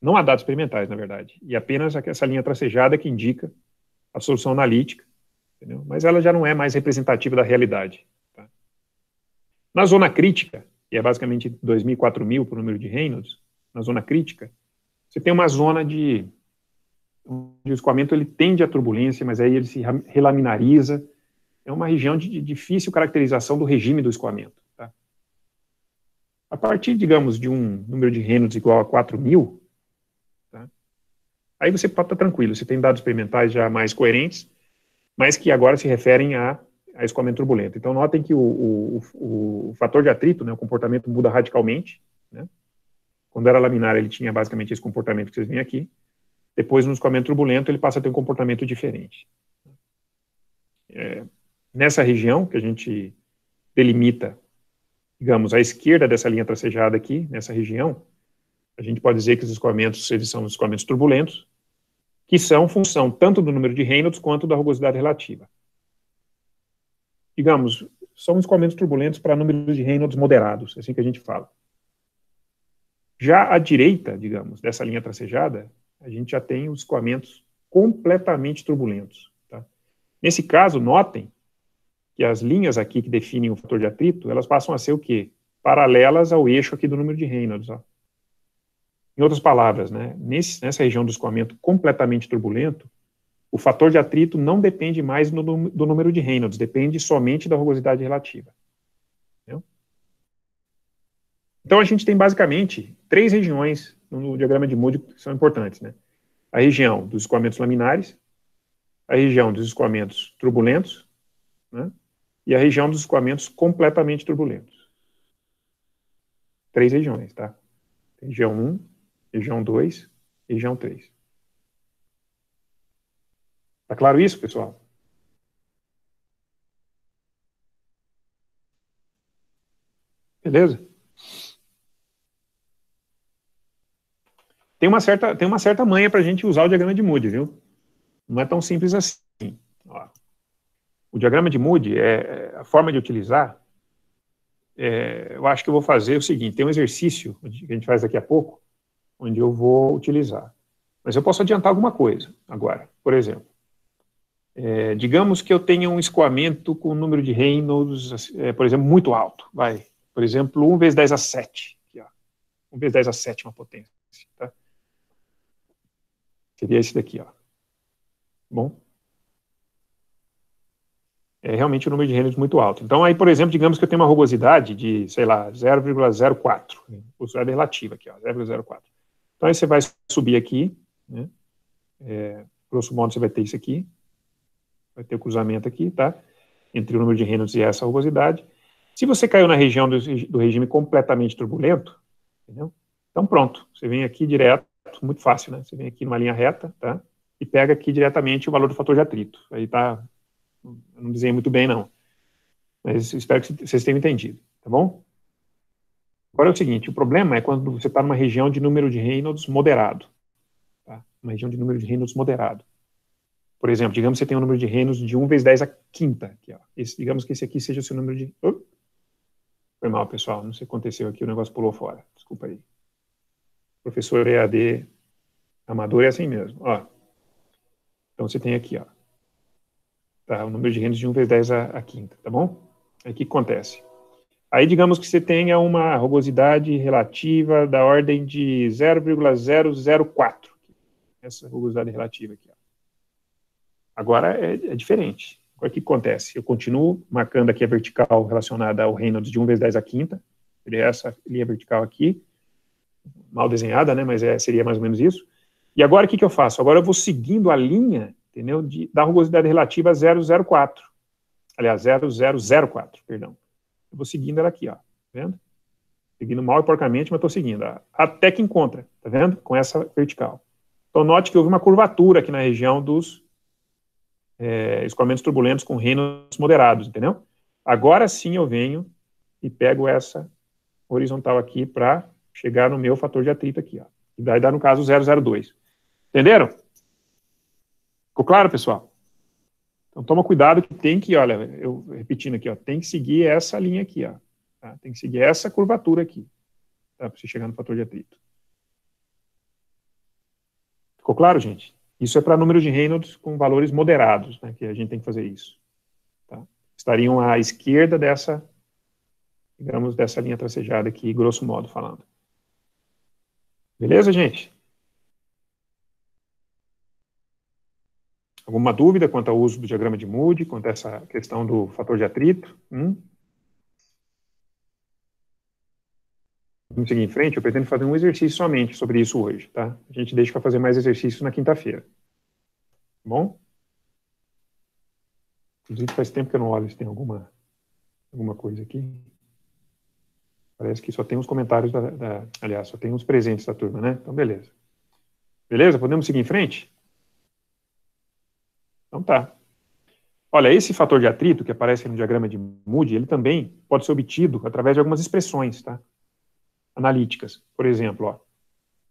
não há dados experimentais, na verdade, e apenas essa linha tracejada que indica a solução analítica, entendeu? mas ela já não é mais representativa da realidade. Tá? Na zona crítica, que é basicamente 2.000, 4.000 para o número de Reynolds, na zona crítica, você tem uma zona de onde o escoamento ele tende à turbulência, mas aí ele se relaminariza é uma região de difícil caracterização do regime do escoamento. Tá? A partir, digamos, de um número de Reynolds igual a 4 mil, tá? aí você pode tá, estar tá tranquilo, você tem dados experimentais já mais coerentes, mas que agora se referem a, a escoamento turbulento. Então, notem que o, o, o, o fator de atrito, né, o comportamento muda radicalmente. Né? Quando era laminar, ele tinha basicamente esse comportamento que vocês veem aqui. Depois, no escoamento turbulento, ele passa a ter um comportamento diferente. É, nessa região que a gente delimita, digamos, à esquerda dessa linha tracejada aqui, nessa região, a gente pode dizer que os escoamentos eles são escoamentos turbulentos, que são função tanto do número de Reynolds quanto da rugosidade relativa. Digamos, são escoamentos turbulentos para números de Reynolds moderados, é assim que a gente fala. Já à direita, digamos, dessa linha tracejada, a gente já tem os escoamentos completamente turbulentos. Tá? Nesse caso, notem que as linhas aqui que definem o fator de atrito, elas passam a ser o quê? Paralelas ao eixo aqui do número de Reynolds. Ó. Em outras palavras, né, nesse, nessa região do escoamento completamente turbulento, o fator de atrito não depende mais no, do número de Reynolds, depende somente da rugosidade relativa. Entendeu? Então a gente tem basicamente três regiões no diagrama de Moody que são importantes. Né? A região dos escoamentos laminares, a região dos escoamentos turbulentos, né? e a região dos escoamentos completamente turbulentos. Três regiões, tá? Região 1, região 2, região 3. Tá claro isso, pessoal? Beleza? Tem uma certa, tem uma certa manha para a gente usar o diagrama de Moody, viu? Não é tão simples assim o diagrama de Moody, é, é, a forma de utilizar, é, eu acho que eu vou fazer o seguinte, tem um exercício que a gente faz daqui a pouco, onde eu vou utilizar. Mas eu posso adiantar alguma coisa agora. Por exemplo, é, digamos que eu tenha um escoamento com um número de Reynolds, é, por exemplo, muito alto. Vai, por exemplo, 1 vezes 10 a 7. Aqui, ó. 1 vezes 10 a sétima potência. Tá? Seria esse daqui. Ó. Bom, é realmente um número de relés muito alto. Então, aí, por exemplo, digamos que eu tenho uma rugosidade de, sei lá, 0,04, né? é relativa aqui, 0,04. Então, aí você vai subir aqui, né? É, grosso modo, você vai ter isso aqui, vai ter o cruzamento aqui, tá? Entre o número de Reynolds e essa rugosidade. Se você caiu na região do, do regime completamente turbulento, entendeu? Então, pronto, você vem aqui direto, muito fácil, né? Você vem aqui numa linha reta, tá? E pega aqui diretamente o valor do fator de atrito. Aí tá não desenhei muito bem, não. Mas espero que vocês tenham entendido, tá bom? Agora é o seguinte, o problema é quando você está numa região de número de Reynolds moderado. Tá? Uma região de número de Reynolds moderado. Por exemplo, digamos que você tem um número de Reynolds de 1 vezes 10 a quinta. Aqui, ó. Esse, digamos que esse aqui seja o seu número de... Foi mal, pessoal, não sei o que aconteceu aqui, o negócio pulou fora. Desculpa aí. Professor EAD amador é assim mesmo. Ó. Então você tem aqui, ó tá? O número de Reynolds de 1 vezes 10 à, quinta, tá bom? o que acontece? Aí digamos que você tenha uma rugosidade relativa da ordem de 0,004. Essa rugosidade relativa aqui. Ó. Agora é, é diferente. o que acontece? Eu continuo marcando aqui a vertical relacionada ao Reynolds de 1 vezes 10 à quinta. Seria é essa linha vertical aqui. Mal desenhada, né? Mas é, seria mais ou menos isso. E agora o que, que eu faço? Agora eu vou seguindo a linha entendeu? De, da rugosidade relativa 0,04. Aliás, 0,004, perdão. Eu vou seguindo ela aqui, ó. Tá vendo? Seguindo mal e porcamente, mas estou seguindo. Ó. Até que encontra, tá vendo? Com essa vertical. Então, note que houve uma curvatura aqui na região dos é, escoamentos turbulentos com reinos moderados, entendeu? Agora sim eu venho e pego essa horizontal aqui para chegar no meu fator de atrito aqui, ó. E vai dar, no caso, 002. Entenderam? Ficou claro, pessoal? Então toma cuidado que tem que, olha, eu repetindo aqui, ó, tem que seguir essa linha aqui, ó, tá? tem que seguir essa curvatura aqui, tá? para você chegar no fator de atrito. Ficou claro, gente? Isso é para número de Reynolds com valores moderados, né, que a gente tem que fazer isso. Tá? Estariam à esquerda dessa, digamos, dessa linha tracejada aqui, grosso modo falando. Beleza, gente? Alguma dúvida quanto ao uso do diagrama de Moody, quanto a essa questão do fator de atrito? Hum? Vamos seguir em frente, eu pretendo fazer um exercício somente sobre isso hoje, tá? A gente deixa para fazer mais exercício na quinta-feira. Tá bom? Inclusive faz tempo que eu não olho se tem alguma, alguma coisa aqui. Parece que só tem os comentários da, da, Aliás, só tem os presentes da turma, né? Então, beleza. Beleza? Podemos seguir em frente? Então tá. Olha, esse fator de atrito que aparece no diagrama de Moody, ele também pode ser obtido através de algumas expressões tá? analíticas. Por exemplo, ó,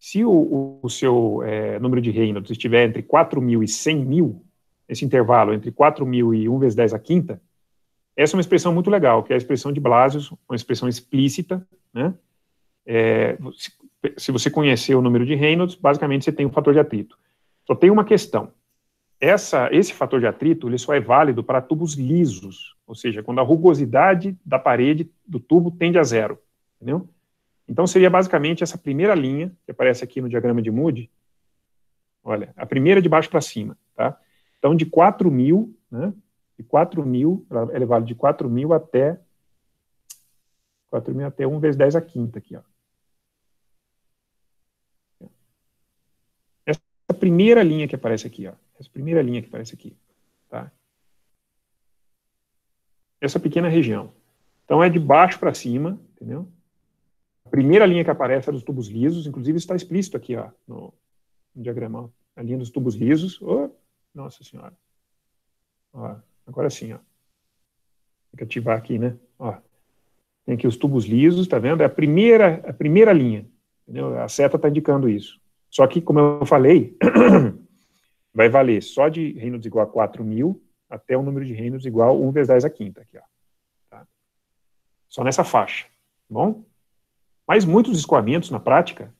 se o, o seu é, número de Reynolds estiver entre 4.000 mil e 100.000, mil, esse intervalo entre 4.000 mil e 1 vezes 10 a quinta, essa é uma expressão muito legal, que é a expressão de Blasius, uma expressão explícita. Né? É, se você conhecer o número de Reynolds, basicamente você tem um fator de atrito. Só tem uma questão essa, esse fator de atrito ele só é válido para tubos lisos, ou seja, quando a rugosidade da parede do tubo tende a zero. Entendeu? Então seria basicamente essa primeira linha que aparece aqui no diagrama de Moody. Olha, a primeira é de baixo para cima, tá? Então de 4.000, mil, né? De 4.000, mil, ela é de 4 mil até 4.000 mil até 1 vezes 10 a quinta aqui, ó. Essa primeira linha que aparece aqui, ó. Essa primeira linha que aparece aqui. Tá? Essa pequena região. Então é de baixo para cima, entendeu? A primeira linha que aparece é dos tubos lisos, inclusive está explícito aqui ó, no, no diagrama. Ó. A linha dos tubos lisos. Oh, nossa senhora. Ó, agora sim, ó. Tem que ativar aqui, né? Ó, tem aqui os tubos lisos, tá vendo? É a primeira, a primeira linha. Entendeu? A seta está indicando isso. Só que, como eu falei, vai valer só de reinos igual a 4 mil até o número de reinos igual a 1 vezes 10 a quinta. Aqui, ó. Tá? Só nessa faixa. Tá bom? Mas muitos escoamentos na prática,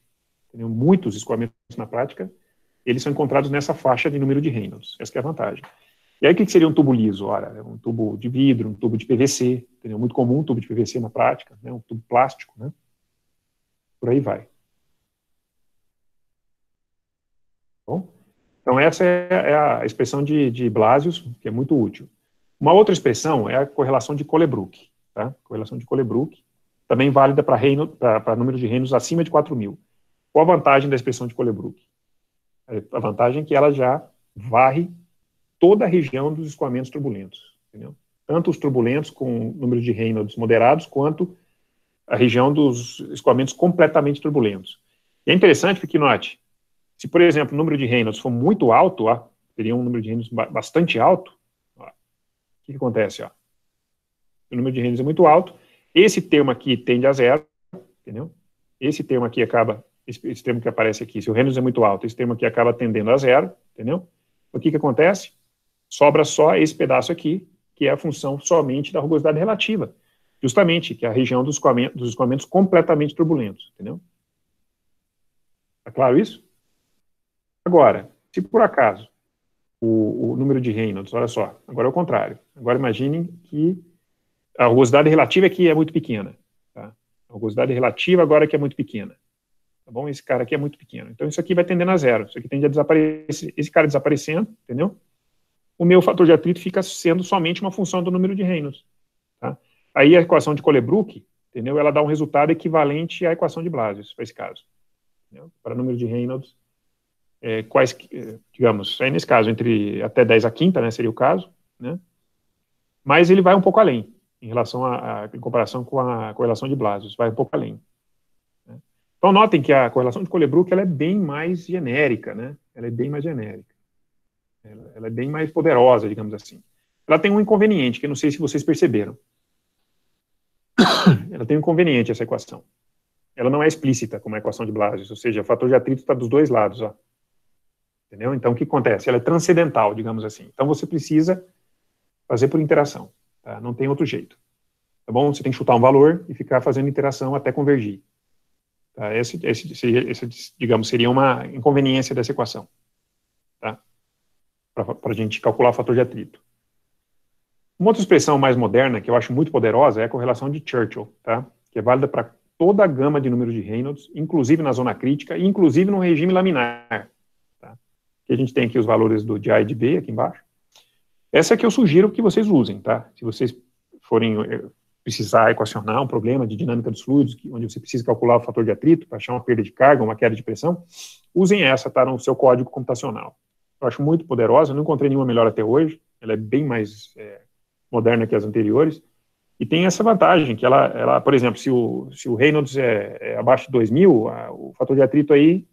muitos escoamentos na prática, eles são encontrados nessa faixa de número de reinos. Essa é a vantagem. E aí, o que seria um tubo liso? Ora, é um tubo de vidro, um tubo de PVC, entendeu? muito comum um tubo de PVC na prática, né? um tubo plástico, né? por aí vai. Tá bom? Então, essa é, é a expressão de, de Blasius, que é muito útil. Uma outra expressão é a correlação de Colebrook. Tá? Correlação de Colebrook, também válida para reino, número de reinos acima de 4 mil. Qual a vantagem da expressão de Colebrook? É, a vantagem é que ela já varre toda a região dos escoamentos turbulentos. Entendeu? Tanto os turbulentos com número de reinos moderados, quanto a região dos escoamentos completamente turbulentos. E é interessante porque, note, se, por exemplo, o número de Reynolds for muito alto, ó, teria um número de Reynolds bastante alto, ó, o que, que acontece? Ó? O número de Reynolds é muito alto, esse termo aqui tende a zero, entendeu? Esse termo aqui acaba, esse, esse termo que aparece aqui, se o Reynolds é muito alto, esse termo aqui acaba tendendo a zero, entendeu? O que, que acontece? Sobra só esse pedaço aqui, que é a função somente da rugosidade relativa, justamente, que é a região dos escoamentos, dos escoamentos completamente turbulentos, entendeu? Tá claro isso? Agora, se por acaso o, o número de Reynolds, olha só, agora é o contrário. Agora imaginem que a rugosidade relativa aqui é, é muito pequena. Tá? A rugosidade relativa agora é que é muito pequena. Tá bom? Esse cara aqui é muito pequeno. Então isso aqui vai tendendo a zero. Isso aqui tende a desaparecer. Esse cara desaparecendo, entendeu? O meu fator de atrito fica sendo somente uma função do número de Reynolds. Tá? Aí a equação de Colebrook, entendeu? Ela dá um resultado equivalente à equação de Blasius para esse caso, entendeu? para número de Reynolds é, quais, é, digamos, aí nesse caso, entre até 10 a quinta, né, seria o caso, né, mas ele vai um pouco além, em relação a, a em comparação com a correlação de Blasius, vai um pouco além. Né. Então, notem que a correlação de Colebrook, ela é bem mais genérica, né, ela é bem mais genérica, ela, ela é bem mais poderosa, digamos assim. Ela tem um inconveniente, que eu não sei se vocês perceberam. Ela tem um inconveniente, essa equação ela não é explícita como a equação de Blasius, ou seja, o fator de atrito está dos dois lados. Ó. Entendeu? Então, o que acontece? Ela é transcendental, digamos assim. Então, você precisa fazer por interação. Tá? Não tem outro jeito. Tá bom? Você tem que chutar um valor e ficar fazendo interação até convergir. Tá? Esse, esse, esse, esse, digamos, seria uma inconveniência dessa equação. Tá? Para a gente calcular o fator de atrito. Uma outra expressão mais moderna, que eu acho muito poderosa, é a correlação de Churchill, tá? que é válida para toda a gama de números de Reynolds, inclusive na zona crítica, inclusive no regime laminar que a gente tem aqui os valores do de A e de B aqui embaixo. Essa é que eu sugiro que vocês usem, tá? Se vocês forem eh, precisar equacionar um problema de dinâmica dos fluidos, onde você precisa calcular o fator de atrito para achar uma perda de carga, uma queda de pressão, usem essa, tá? No seu código computacional. Eu acho muito poderosa, não encontrei nenhuma melhor até hoje, ela é bem mais é, moderna que as anteriores, e tem essa vantagem, que ela, ela por exemplo, se o, se o Reynolds é, é abaixo de 2.000, o fator de atrito aí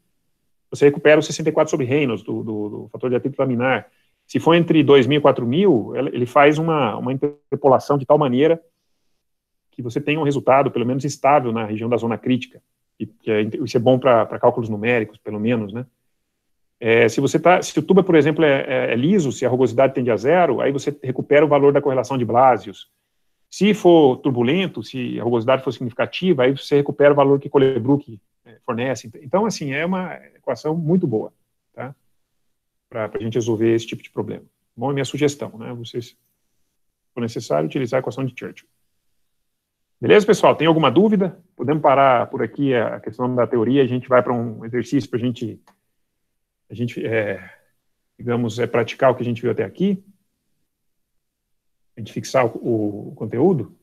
você recupera os 64 sobre Reynolds, do, do, do fator de atrito laminar. Se for entre 2.000 e 4.000, ele faz uma, uma interpolação de tal maneira que você tenha um resultado, pelo menos, estável na região da zona crítica. E, que é, isso é bom para cálculos numéricos, pelo menos, né? É, se você tá, se o tubo, por exemplo, é, é, é, liso, se a rugosidade tende a zero, aí você recupera o valor da correlação de Blasius. Se for turbulento, se a rugosidade for significativa, aí você recupera o valor que Colebrook fornece. Então, assim, é uma equação muito boa, tá? Para a gente resolver esse tipo de problema. Bom, é minha sugestão, né? Vocês, por necessário, utilizar a equação de Churchill. Beleza, pessoal? Tem alguma dúvida? Podemos parar por aqui a questão da teoria, a gente vai para um exercício para a gente, a gente é, digamos, é, praticar o que a gente viu até aqui, a gente fixar o, o, o conteúdo.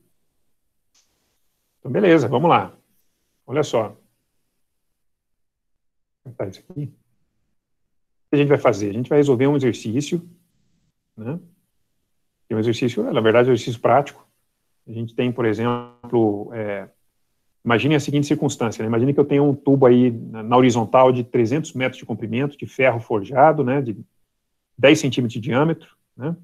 Então, beleza, vamos lá. Olha só aqui. O que a gente vai fazer? A gente vai resolver um exercício, né? Que é um exercício, é, na verdade, é um exercício prático. A gente tem, por exemplo, é, imagine a seguinte circunstância, né? imagine que eu tenho um tubo aí na, horizontal de 300 metros de comprimento, de ferro forjado, né? De 10 centímetros de diâmetro, né?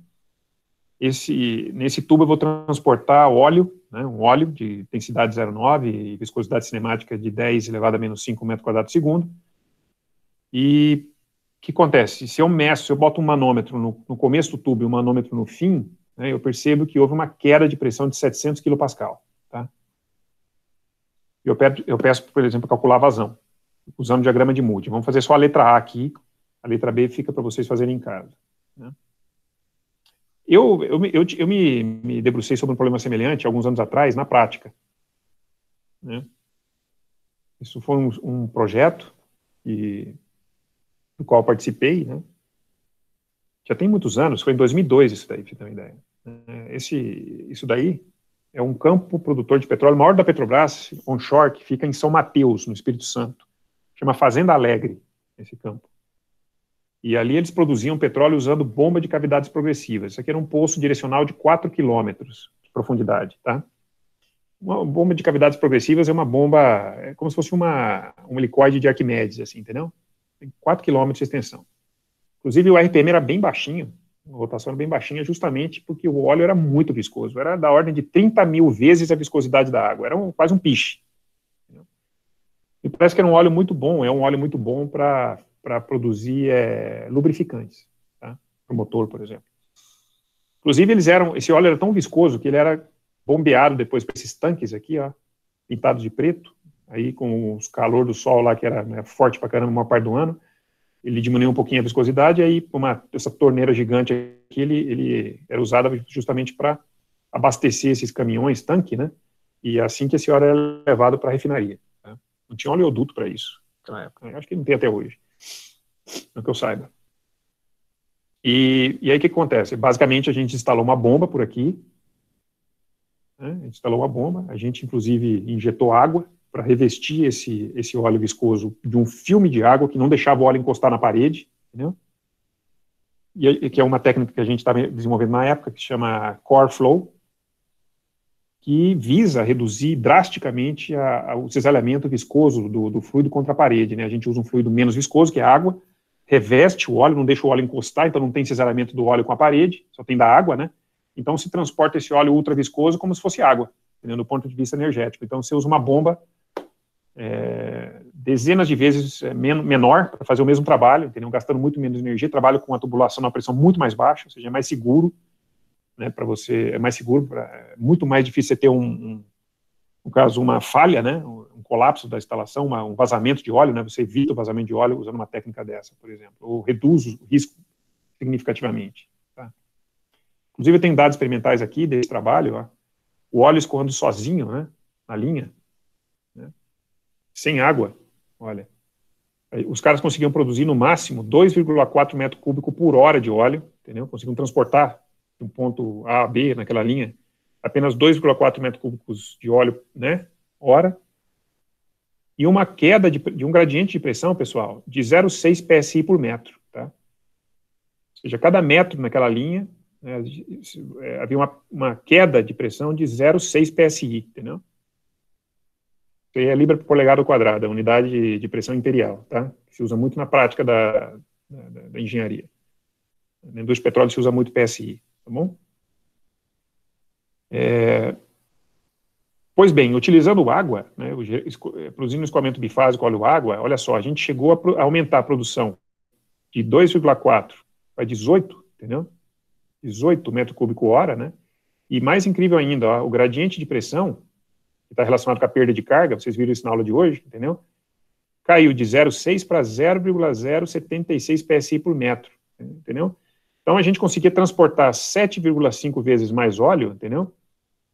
Esse, nesse tubo eu vou transportar óleo, né, um óleo de densidade 0,9 e viscosidade cinemática de 10 elevado a menos 5 metros quadrado por segundo, e o que acontece? Se eu meço, se eu boto um manômetro no, no começo do tubo e um manômetro no fim, né, eu percebo que houve uma queda de pressão de 700 kPa. Tá? Eu, peço, eu peço, por exemplo, calcular a vazão, usando o diagrama de Moody. Vamos fazer só a letra A aqui, a letra B fica para vocês fazerem em casa. Né? Eu, eu, eu, eu me, me, debrucei sobre um problema semelhante alguns anos atrás, na prática. Né? Isso foi um, um projeto e no qual participei, né? já tem muitos anos, foi em 2002 isso daí, você ter uma ideia. É, esse, isso daí é um campo produtor de petróleo, maior da Petrobras, onshore, que fica em São Mateus, no Espírito Santo. Chama Fazenda Alegre, esse campo. E ali eles produziam petróleo usando bomba de cavidades progressivas. Isso aqui era um poço direcional de 4 quilômetros de profundidade, tá? Uma bomba de cavidades progressivas é uma bomba, é como se fosse uma, um helicoide de Arquimedes, assim, entendeu? tem 4 km de extensão. Inclusive, o RPM era bem baixinho, a rotação era bem baixinha, justamente porque o óleo era muito viscoso, era da ordem de 30 mil vezes a viscosidade da água, era um, quase um piche. E parece que era um óleo muito bom, é um óleo muito bom para produzir é, lubrificantes, tá? para o motor, por exemplo. Inclusive, eles eram, esse óleo era tão viscoso que ele era bombeado depois para esses tanques aqui, ó, pintados de preto, aí com os calor do sol lá, que era né, forte pra caramba uma parte do ano, ele diminuiu um pouquinho a viscosidade, aí uma, essa torneira gigante aqui, ele, ele era usada justamente para abastecer esses caminhões, tanque, né? E é assim que esse óleo era é levado para a refinaria. Né? Não tinha oleoduto para isso na época. Eu acho que não tem até hoje, no que eu saiba. E, e aí o que acontece? Basicamente a gente instalou uma bomba por aqui, né? a gente instalou uma bomba, a gente inclusive injetou água para revestir esse, esse óleo viscoso de um filme de água que não deixava o óleo encostar na parede, entendeu? E, que é uma técnica que a gente estava desenvolvendo na época, que chama Core Flow, que visa reduzir drasticamente a, a, o cisalhamento viscoso do, do, fluido contra a parede. Né? A gente usa um fluido menos viscoso, que é água, reveste o óleo, não deixa o óleo encostar, então não tem cisalhamento do óleo com a parede, só tem da água, né? Então se transporta esse óleo ultra viscoso como se fosse água, entendeu? do ponto de vista energético. Então você usa uma bomba é, dezenas de vezes é, menor para fazer o mesmo trabalho, entendeu? gastando muito menos energia, trabalho com a tubulação na pressão muito mais baixa, ou seja, é mais seguro, né, para você, é mais seguro, pra, é muito mais difícil você ter um, um, no caso, uma falha, né, um colapso da instalação, uma, um vazamento de óleo, né, você evita o vazamento de óleo usando uma técnica dessa, por exemplo, ou reduz o risco significativamente. Tá? Inclusive, eu tenho dados experimentais aqui desse trabalho, ó, o óleo escorrendo sozinho, né, na linha, sem água, olha, os caras conseguiam produzir no máximo 2,4 metro cúbico por hora de óleo, entendeu? Conseguiam transportar de um ponto A a B naquela linha apenas 2,4 metros cúbicos de óleo, né, hora. E uma queda de, de um gradiente de pressão, pessoal, de 0,6 psi por metro, tá? Ou seja, cada metro naquela linha né, é, havia uma, uma queda de pressão de 0,6 psi, entendeu? é é libra por polegada ao quadrado, é a unidade de pressão imperial, tá? Se usa muito na prática da, da, da engenharia. Na indústria petróleo se usa muito PSI, tá bom? É, Pois bem, utilizando água, né, é, produzindo escoamento bifásico óleo-água, olha só, a gente chegou a, aumentar a produção de 2,4 para 18, entendeu? 18 metro cúbico hora, né? E mais incrível ainda, ó, o gradiente de pressão que está relacionado com a perda de carga, vocês viram isso na aula de hoje, entendeu? Caiu de 0,6 para 0,076 PSI por metro, entendeu? Então, a gente conseguia transportar 7,5 vezes mais óleo, entendeu?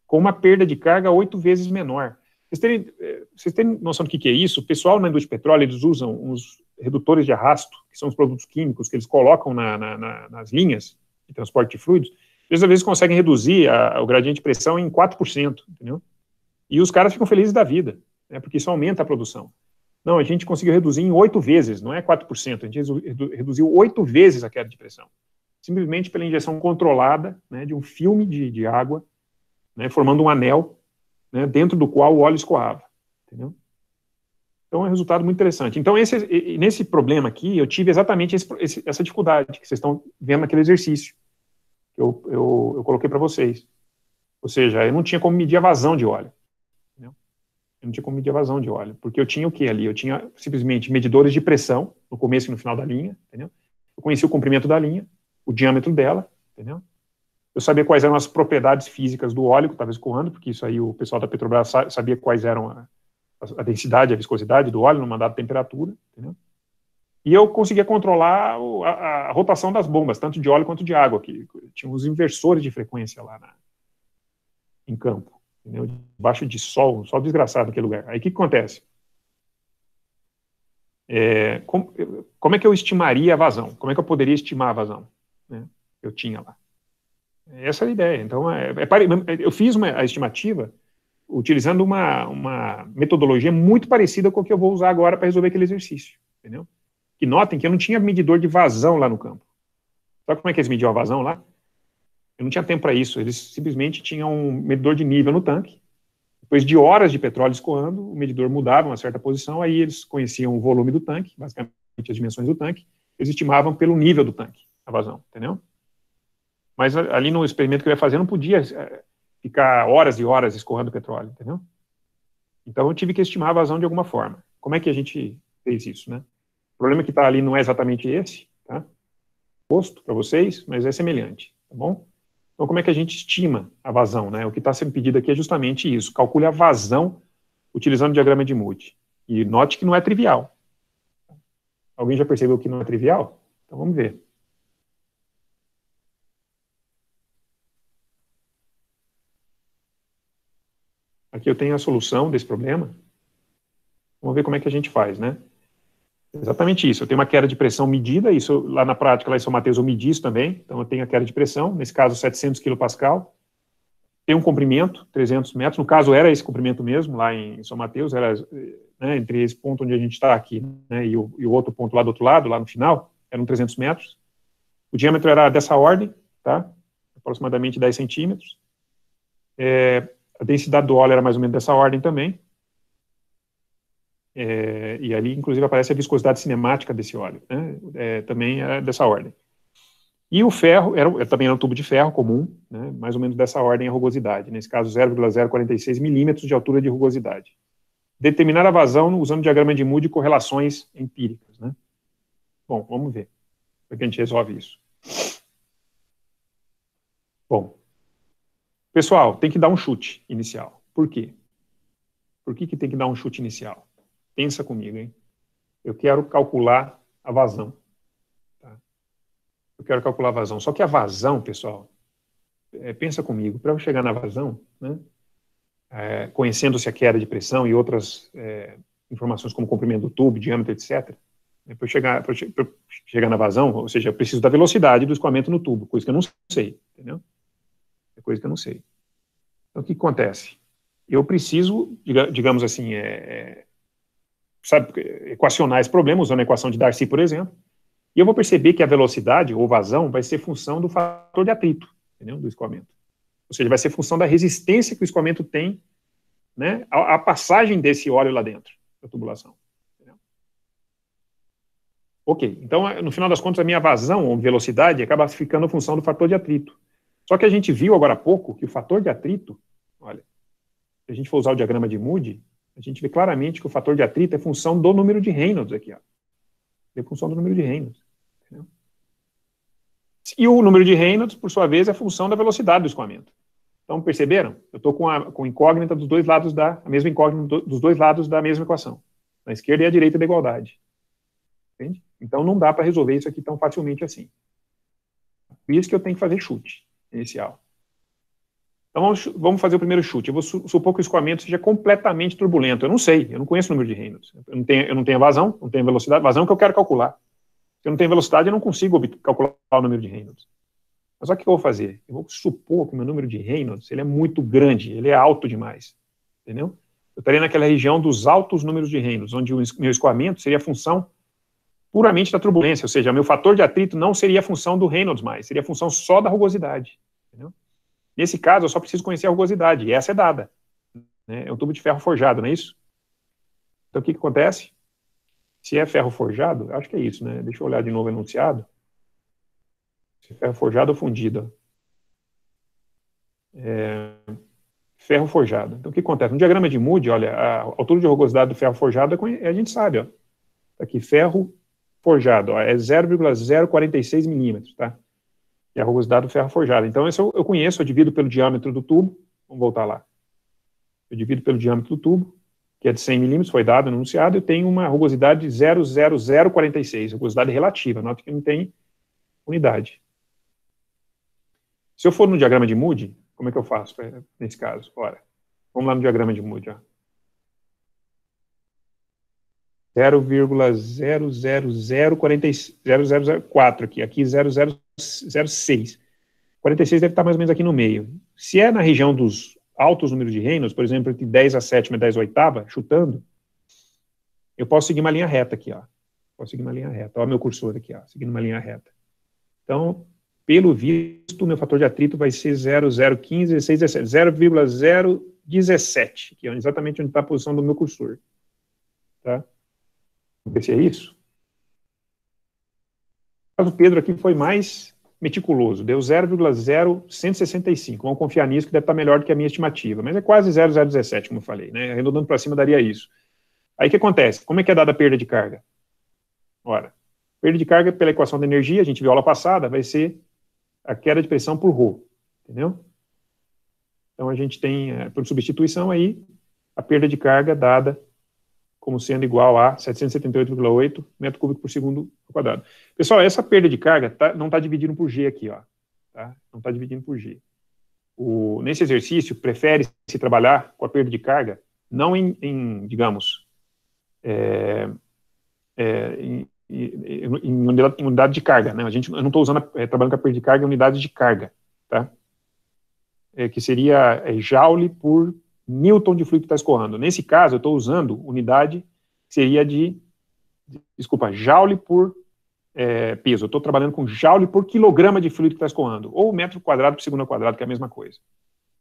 Com uma perda de carga 8 vezes menor. Vocês têm, eh, vocês têm noção do que, é isso? O pessoal na indústria de petróleo, eles usam uns redutores de arrasto, que são os produtos químicos que eles colocam na, na, na, nas linhas de transporte de fluidos, eles às vezes conseguem reduzir a, o gradiente de pressão em 4%, entendeu? E os caras ficam felizes da vida, né, porque isso aumenta a produção. Não, a gente conseguiu reduzir em oito vezes, não é 4%, a gente reduziu oito vezes a queda de pressão. Simplesmente pela injeção controlada né, de um filme de, de água, né, formando um anel, né, dentro do qual o óleo escoava. Entendeu? Então é um resultado muito interessante. Então, esse, nesse problema aqui, eu tive exatamente esse, esse, essa dificuldade que vocês estão vendo naquele exercício que eu, eu, eu coloquei para vocês. Ou seja, eu não tinha como medir a vazão de óleo. Eu não tinha como medir evasão de óleo, porque eu tinha o que ali? Eu tinha simplesmente medidores de pressão no começo e no final da linha, entendeu? Eu conhecia o comprimento da linha, o diâmetro dela, entendeu? Eu sabia quais eram as propriedades físicas do óleo que estava escoando, porque isso aí o pessoal da Petrobras sabia quais eram a, a densidade, a viscosidade do óleo no mandado de temperatura, entendeu? E eu conseguia controlar a, a, rotação das bombas, tanto de óleo quanto de água, que tinha uns inversores de frequência lá na, em campo entendeu? debaixo de sol, um sol desgraçado naquele lugar. Aí o que, que acontece? É, como, como, é que eu estimaria a vazão? Como é que eu poderia estimar a vazão? Né? Eu tinha lá. Essa é a ideia. Então, é, é, eu fiz uma, a estimativa utilizando uma, uma metodologia muito parecida com a que eu vou usar agora para resolver aquele exercício, entendeu? Que notem que eu não tinha medidor de vazão lá no campo. Sabe como é que eles mediam a vazão lá? Eu não tinha tempo para isso. Eles simplesmente tinham um medidor de nível no tanque. Depois de horas de petróleo escoando, o medidor mudava uma certa posição, aí eles conheciam o volume do tanque, basicamente as dimensões do tanque, eles estimavam pelo nível do tanque a vazão, entendeu? Mas ali no experimento que eu ia fazer, eu não podia eh, ficar horas e horas escorrendo petróleo, entendeu? Então eu tive que estimar a vazão de alguma forma. Como é que a gente fez isso, né? O problema que está ali não é exatamente esse, tá? Posto para vocês, mas é semelhante, tá bom? Então, como é que a gente estima a vazão? Né? O que está sendo pedido aqui é justamente isso: calcule a vazão utilizando o diagrama de Moody. E note que não é trivial. Alguém já percebeu que não é trivial? Então vamos ver. Aqui eu tenho a solução desse problema. Vamos ver como é que a gente faz, né? Exatamente isso. Eu tenho uma queda de pressão medida, isso lá na prática, lá em São Mateus, eu medi isso também. Então, eu tenho a queda de pressão, nesse caso, 700 kPa. Tem um comprimento, 300 metros. No caso, era esse comprimento mesmo, lá em São Mateus, era né, entre esse ponto onde a gente está aqui né, e, o, e, o, outro ponto lá do outro lado, lá no final, eram 300 metros. O diâmetro era dessa ordem, tá? aproximadamente 10 centímetros. É, a densidade do óleo era mais ou menos dessa ordem também. É, e ali, inclusive, aparece a viscosidade cinemática desse óleo, né? é, também é dessa ordem. E o ferro, era, é, também era um tubo de ferro comum, né? mais ou menos dessa ordem a rugosidade, nesse caso 0,046 milímetros de altura de rugosidade. Determinar a vazão usando o diagrama de Moody e correlações empíricas. Né? Bom, vamos ver como é que a gente resolve isso. Bom, pessoal, tem que dar um chute inicial. Por quê? Por que, que tem que dar um chute inicial? Pensa comigo, hein? Eu quero calcular a vazão. Tá? Eu quero calcular a vazão. Só que a vazão, pessoal, é, pensa comigo, para eu chegar na vazão, né, é, conhecendo-se a queda de pressão e outras é, informações como comprimento do tubo, diâmetro, etc., para né? chegar, pra eu chegar na vazão, ou seja, eu preciso da velocidade do escoamento no tubo, coisa que eu não sei, entendeu? É coisa que eu não sei. Então, o que acontece? Eu preciso, digamos assim, é, é sabe, equacionar esse problema, usando a equação de Darcy, por exemplo, e eu vou perceber que a velocidade ou vazão vai ser função do fator de atrito, entendeu? do escoamento. Ou seja, vai ser função da resistência que o escoamento tem né, à, à passagem desse óleo lá dentro, da tubulação. Ok, então, é, no final das contas, a minha vazão ou velocidade acaba ficando função do fator de atrito. Só que a gente viu agora há pouco que o fator de atrito, olha, se a gente for usar o diagrama de Moody, a gente vê claramente que o fator de atrito é função do número de Reynolds aqui. Ó. É função do número de Reynolds. Entendeu? E o número de Reynolds, por sua vez, é função da velocidade do escoamento. Então, perceberam? Eu estou com a com incógnita dos dois lados da a mesma incógnita dos dois lados da mesma equação. Na esquerda e à direita da igualdade. Entende? Então, não dá para resolver isso aqui tão facilmente assim. Por isso que eu tenho que fazer chute inicial. Então vamos, vamos fazer o primeiro chute. Eu vou su supor que o escoamento seja completamente turbulento. Eu não sei, eu não conheço o número de Reynolds. Eu não tenho, eu não tenho vazão, não tenho velocidade. Vazão é que eu quero calcular. Se eu não tenho velocidade, eu não consigo calcular o número de Reynolds. Mas o que eu vou fazer? Eu vou supor que o meu número de Reynolds ele é muito grande, ele é alto demais. Entendeu? Eu estaria naquela região dos altos números de Reynolds, onde o meu escoamento seria função puramente da turbulência, ou seja, meu fator de atrito não seria função do Reynolds mais, seria função só da rugosidade. Nesse caso, eu só preciso conhecer a rugosidade, e essa é dada. Né? É um tubo de ferro forjado, não é isso? Então, o que, que acontece? Se é ferro forjado, acho que é isso, né? Deixa eu olhar de novo o enunciado. Se é ferro forjado ou fundido. É, ferro forjado. Então, o que acontece? No diagrama de Moody, olha, a altura de rugosidade do ferro forjado, é é, a gente sabe, ó. Tá aqui, ferro forjado, ó, é 0,046 milímetros, tá? que é a rugosidade do ferro forjado. Então, esse eu, eu conheço, eu divido pelo diâmetro do tubo, vamos voltar lá. Eu divido pelo diâmetro do tubo, que é de 100 milímetros, foi dado no enunciado, eu tenho uma rugosidade de 0,0046, rugosidade relativa, nota que não tem unidade. Se eu for no diagrama de Moody, como é que eu faço é, nesse caso? Ora, vamos lá no diagrama de Moody, ó. 0,00004 aqui, aqui 0,0 0,6. 46 deve estar mais ou menos aqui no meio. Se é na região dos altos números de reinos, por exemplo, entre 10 a sétima e 10 a oitava, chutando, eu posso seguir uma linha reta aqui, ó. Posso seguir uma linha reta. Ó, meu cursor aqui, ó, seguindo uma linha reta. Então, pelo visto, meu fator de atrito vai ser 0,015, 17, 0,017, que é exatamente onde está a posição do meu cursor. Tá? Vamos ver se é isso caso do Pedro aqui foi mais meticuloso, deu 0,0165. Vamos confiar nisso, que deve estar melhor do que a minha estimativa, mas é quase 0,017, como eu falei, né? Arredondando para cima daria isso. Aí o que acontece? Como é que é dada a perda de carga? Ora, perda de carga pela equação da energia, a gente viu aula passada, vai ser a queda de pressão por Rho, entendeu? Então a gente tem, eh, por substituição aí, a perda de carga dada como sendo igual a 778,8 metro cúbico por segundo quadrado. Pessoal, essa perda de carga tá, não está dividindo por G aqui, ó, tá? não está dividindo por G. O, nesse exercício, prefere-se trabalhar com a perda de carga não em, em digamos, é, é, em, em, unidade, em, unidade, de carga. Né? A gente, eu não estou usando, é, trabalhando com a perda de carga, em unidade de carga, tá? É, que seria é, joule por newton de fluido que está escorrendo. Nesse caso, eu estou usando unidade que seria de, desculpa, joule por é, peso. Eu estou trabalhando com joule por quilograma de fluido que está escorrendo, ou metro quadrado por segundo quadrado, que é a mesma coisa.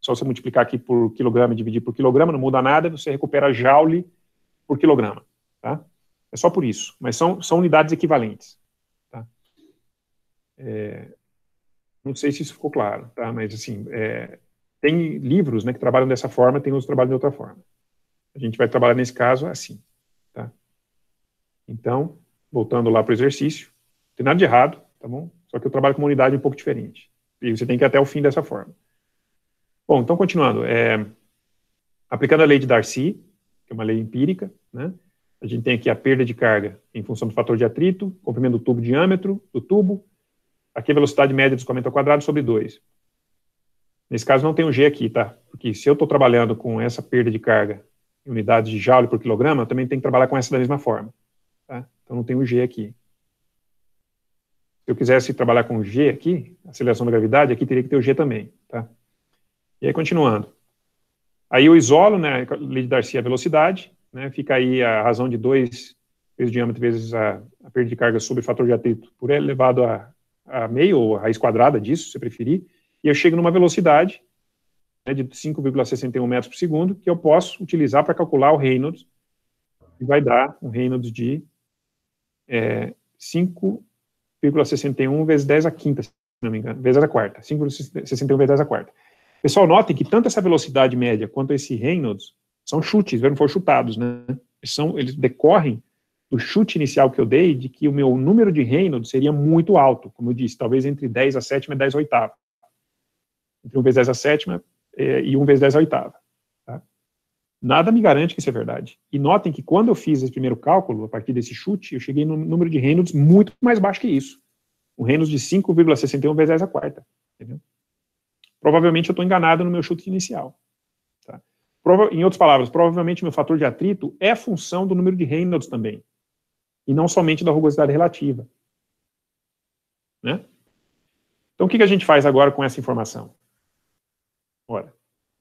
Só você multiplicar aqui por quilograma e dividir por quilograma, não muda nada, você recupera joule por quilograma. Tá? É só por isso, mas são, são unidades equivalentes. Tá? É, não sei se isso ficou claro, tá? mas assim, é, tem livros né, que trabalham dessa forma, tem outros que trabalham de outra forma. A gente vai trabalhar nesse caso assim. Tá? Então, voltando lá para o exercício, não tem nada de errado, tá bom? Só que eu trabalho com uma unidade um pouco diferente. E você tem que ir até o fim dessa forma. Bom, então continuando. É, aplicando a lei de Darcy, que é uma lei empírica, né? A gente tem aqui a perda de carga em função do fator de atrito, comprimento do tubo, diâmetro do tubo, aqui a velocidade média do escoamento ao quadrado sobre 2. Nesse caso, não tem o um G aqui, tá? Porque se eu estou trabalhando com essa perda de carga em unidades de joule por quilograma, eu também tenho que trabalhar com essa da mesma forma. Tá? Então, não tem o um G aqui. Se eu quisesse trabalhar com G aqui, aceleração da gravidade, aqui teria que ter o G também, tá? E aí, continuando. Aí eu isolo, né, lei de Darcy, a velocidade, né, fica aí a razão de 2 vezes o diâmetro vezes a, a, perda de carga sobre o fator de atrito por elevado a, a meio, ou a raiz quadrada disso, se preferir, e eu chego numa velocidade né, de 5,61 metros por segundo, que eu posso utilizar para calcular o Reynolds, que vai dar um Reynolds de é, 5,61 vezes 10 a quinta, se não me engano, vezes a quarta, 5,61 vezes 10 a quarta. Pessoal, notem que tanto essa velocidade média quanto esse Reynolds são chutes, não foram chutados, né? Eles, são, eles decorrem do chute inicial que eu dei de que o meu número de Reynolds seria muito alto, como eu disse, talvez entre 10 a sétima e 10 oitavo. oitava entre 1 vezes 10 a sétima é, e 1 vezes 10 a oitava. Tá? Nada me garante que isso é verdade. E notem que quando eu fiz esse primeiro cálculo, a partir desse chute, eu cheguei num número de Reynolds muito mais baixo que isso. Um Reynolds de 5,61 vezes 10 a quarta. Entendeu? Provavelmente eu estou enganado no meu chute inicial. Tá? em outras palavras, provavelmente meu fator de atrito é função do número de Reynolds também. E não somente da rugosidade relativa. Né? Então, o que, que a gente faz agora com essa informação? Ora,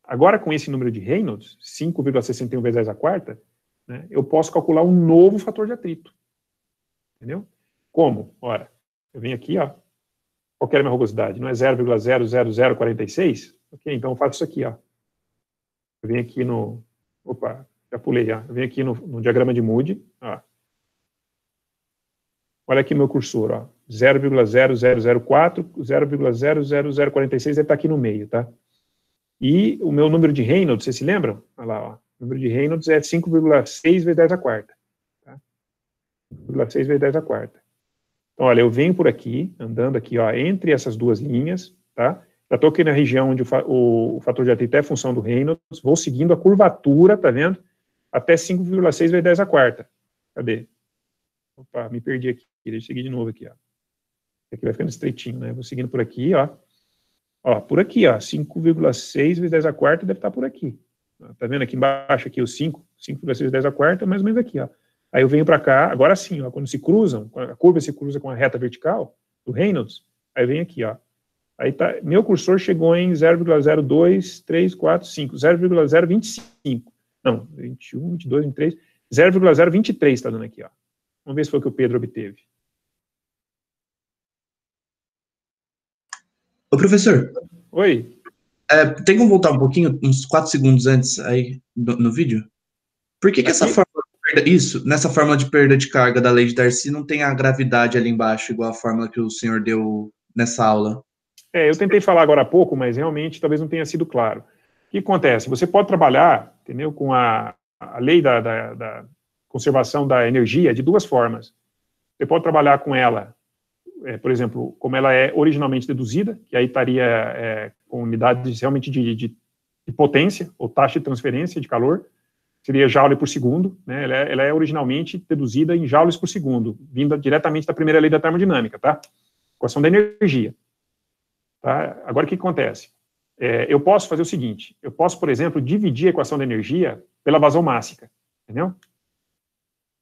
agora com esse número de Reynolds, 5,61 vezes 10 a quarta, né, eu posso calcular um novo fator de atrito. Entendeu? Como? Ora, eu venho aqui, ó, qual era a minha rugosidade? Não é 0,00046? Ok, então eu faço isso aqui, ó. Eu venho aqui no... Opa, já pulei, ó. Eu venho aqui no, no diagrama de Moody, ó. Olha aqui meu cursor, ó. 0,0004, 0,00046 deve estar aqui no meio, tá? E o meu número de Reynolds, vocês se lembram? Olha lá, ó. o número de Reynolds é 5,6 vezes 10 a quarta. Tá? 5,6 vezes 10 a quarta. Então, olha, eu venho por aqui, andando aqui, ó, entre essas duas linhas, tá? Já estou aqui na região onde o, fa o, o fator de atrito é função do Reynolds, vou seguindo a curvatura, tá vendo? Até 5,6 vezes 10 a quarta. Cadê? Opa, me perdi aqui, deixa eu seguir de novo aqui, ó. Aqui vai ficando estreitinho, né? Vou seguindo por aqui, ó Ó, por aqui, ó, 5,6 vezes 10 a quarta deve estar tá por aqui. Tá vendo aqui embaixo aqui o 5, 5,6 vezes 10 a quarta, mais ou menos aqui, ó. Aí eu venho para cá, agora sim, ó, quando se cruzam, a curva se cruza com a reta vertical do Reynolds, aí vem aqui, ó. Aí tá, meu cursor chegou em 0,02345, 0,025. Não, 21, 22, 23, 0,023 está dando aqui, ó. Vamos ver se foi o que o Pedro obteve. Ô, professor. Oi. É, tem como voltar um pouquinho, uns 4 segundos antes aí no, no vídeo? Por que, que essa fórmula perda, isso, nessa fórmula de perda de carga da lei de Darcy não tem a gravidade ali embaixo, igual a fórmula que o senhor deu nessa aula? É, eu tentei falar agora há pouco, mas realmente talvez não tenha sido claro. O que acontece? Você pode trabalhar, entendeu, com a, a lei da, da, da conservação da energia de duas formas. Você pode trabalhar com ela é, por exemplo, como ela é originalmente deduzida, que aí estaria é, com unidades realmente de, de, de, potência, ou taxa de transferência de calor, seria joule por segundo, né, ela, é, ela é originalmente deduzida em joules por segundo, vinda diretamente da primeira lei da termodinâmica, tá? Equação da energia. Tá? Agora, o que acontece? É, eu posso fazer o seguinte, eu posso, por exemplo, dividir a equação da energia pela vazão mássica, entendeu?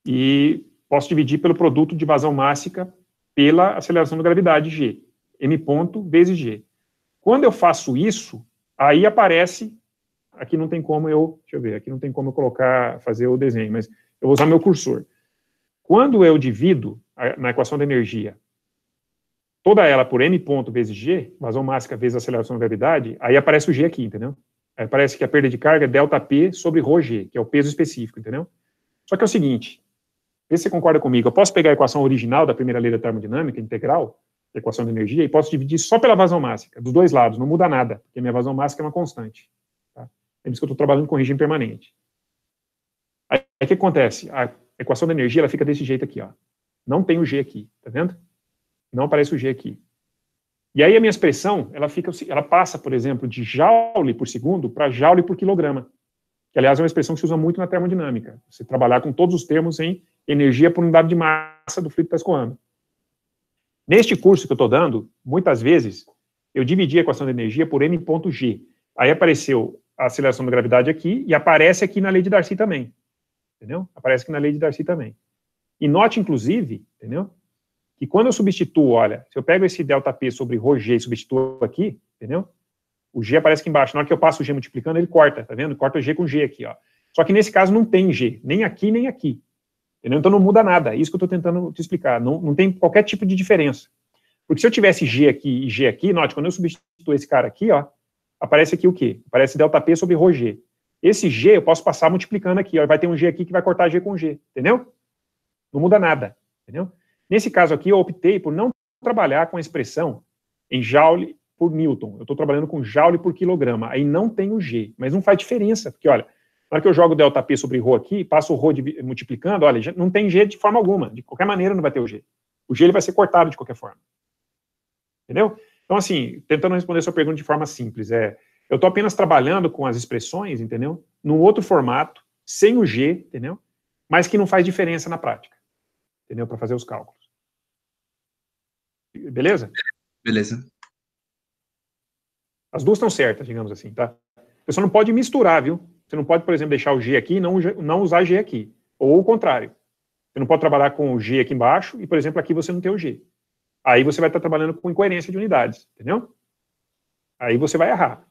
E posso dividir pelo produto de vazão mássica pela aceleração da gravidade g, m ponto vezes g. Quando eu faço isso, aí aparece, aqui não tem como eu, deixa eu ver, aqui não tem como eu colocar, fazer o desenho, mas eu vou usar meu cursor. Quando eu divido a, na equação da energia toda ela por m ponto vezes g, vazão máxima vezes aceleração da gravidade, aí aparece o g aqui, entendeu? Aí aparece que a perda de carga é delta p sobre ρg, g, que é o peso específico, entendeu? Só que é o seguinte, Vê se você concorda comigo. Eu posso pegar a equação original da primeira lei da termodinâmica, integral, equação de energia, e posso dividir só pela vazão máxima, dos dois lados, não muda nada, porque a minha vazão máxima é uma constante. Tá? É isso que eu estou trabalhando com regime permanente. Aí o que acontece? A equação de energia ela fica desse jeito aqui. Ó. Não tem o G aqui, tá vendo? Não aparece o G aqui. E aí a minha expressão, ela fica, ela passa, por exemplo, de joule por segundo para joule por quilograma, que aliás é uma expressão que se usa muito na termodinâmica. Você trabalhar com todos os termos em energia por unidade de massa do fluido que está escoando. Neste curso que eu estou dando, muitas vezes, eu dividi a equação de energia por m ponto g. Aí apareceu a aceleração da gravidade aqui e aparece aqui na lei de Darcy também. Entendeu? Aparece aqui na lei de Darcy também. E note, inclusive, entendeu? Que quando eu substituo, olha, se eu pego esse delta P sobre rho G e substituo aqui, entendeu? O G aparece aqui embaixo. Na hora que eu passo o G multiplicando, ele corta, tá vendo? Corta o G com G aqui, ó. Só que nesse caso não tem G, nem aqui, nem aqui. Entendeu? Então não muda nada. É isso que eu estou tentando te explicar. Não, não tem qualquer tipo de diferença. Porque se eu tivesse G aqui e G aqui, note, quando eu substituo esse cara aqui, ó, aparece aqui o quê? Aparece ΔP sobre ρg. Esse G eu posso passar multiplicando aqui. Ó, vai ter um G aqui que vai cortar G com G, entendeu? Não muda nada, entendeu? Nesse caso aqui, eu optei por não trabalhar com a expressão em joule por newton. Eu estou trabalhando com joule por quilograma. Aí não tem o G, mas não faz diferença, porque, olha, hora que eu jogo delta P sobre Rho aqui, passo o Rho de, multiplicando, olha, não tem G de forma alguma. De qualquer maneira não vai ter o G. O G ele vai ser cortado de qualquer forma. Entendeu? Então, assim, tentando responder sua pergunta de forma simples, é, eu estou apenas trabalhando com as expressões, entendeu? Num outro formato, sem o G, entendeu? Mas que não faz diferença na prática, entendeu? Para fazer os cálculos. Beleza? Beleza. As duas estão certas, digamos assim, tá? Você não pode misturar, viu? Você não pode, por exemplo, deixar o G aqui e não, não usar G aqui. Ou o contrário. Você não pode trabalhar com o G aqui embaixo e, por exemplo, aqui você não tem o G. Aí você vai estar trabalhando com incoerência de unidades, entendeu? Aí você vai errar.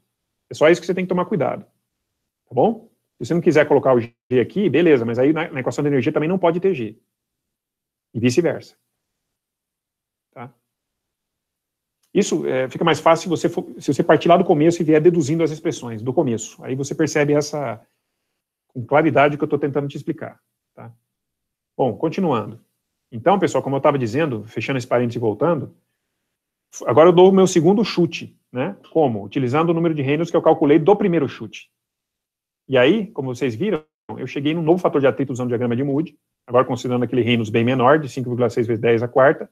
É só isso que você tem que tomar cuidado. Tá bom? Se você não quiser colocar o G aqui, beleza, mas aí na, na equação de energia também não pode ter G. E vice-versa. Isso é, fica mais fácil se você, for, se você partir lá do começo e vier deduzindo as expressões do começo. Aí você percebe essa com claridade que eu estou tentando te explicar. Tá? Bom, continuando. Então, pessoal, como eu estava dizendo, fechando esse parênteses e voltando, agora eu dou o meu segundo chute, né? Como? Utilizando o número de reinos que eu calculei do primeiro chute. E aí, como vocês viram, eu cheguei num novo fator de atrito usando o diagrama de Moody, agora considerando aquele reinos bem menor, de 5,6 vezes 10 a quarta,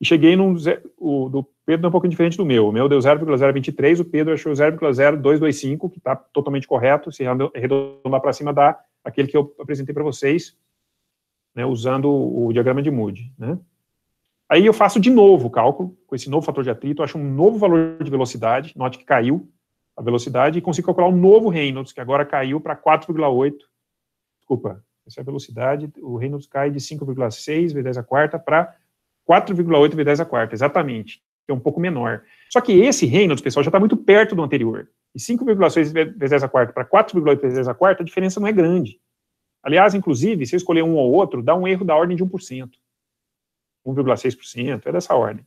e cheguei num. O do Pedro é um pouco diferente do meu. O meu deu 0,023, o Pedro achou 0,0225, que está totalmente correto. Se arredondar para cima, dá aquele que eu apresentei para vocês, né, usando o diagrama de Moody. Né? Aí eu faço de novo o cálculo, com esse novo fator de atrito, acho um novo valor de velocidade, note que caiu a velocidade, e consigo calcular um novo Reynolds, que agora caiu para 4,8. Desculpa, essa é a velocidade, o Reynolds cai de 5,6 vezes 10 a quarta para 4,8 vezes 10 a quarta, exatamente, que é um pouco menor. Só que esse Reynolds, pessoal, já está muito perto do anterior. E 5,6 vezes 10 a quarta para 4,8 vezes 10 a quarta, a diferença não é grande. Aliás, inclusive, se eu escolher um ou outro, dá um erro da ordem de 1%. 1,6%, é dessa ordem.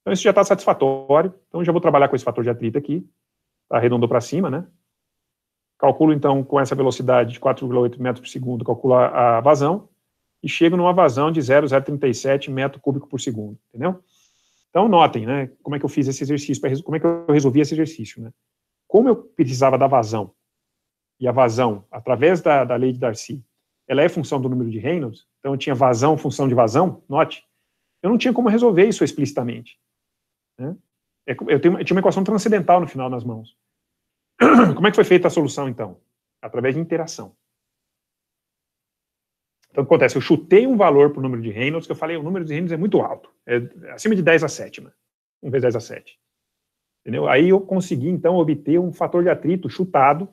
Então, isso já está satisfatório. Então, já vou trabalhar com esse fator de atrito aqui. Tá, arredondou para cima, né? Calculo, então, com essa velocidade de 4,8 metros por segundo, calculo a vazão e chego numa vazão de 0,037 metro cúbico por segundo, entendeu? Então, notem, né, como é que eu fiz esse exercício, como é que eu resolvi esse exercício, né? Como eu precisava da vazão, e a vazão, através da, da lei de Darcy, ela é função do número de Reynolds, então eu tinha vazão, função de vazão, note, eu não tinha como resolver isso explicitamente. Né? É eu, tenho, eu tinha uma equação transcendental no final nas mãos. Como é que foi feita a solução, então? Através de interação. Então, o que acontece? Eu chutei um valor para o número de Reynolds, que eu falei, o número de Reynolds é muito alto, é acima de 10 a 7, 1 vezes 10 a 7. Entendeu? Aí eu consegui, então, obter um fator de atrito chutado,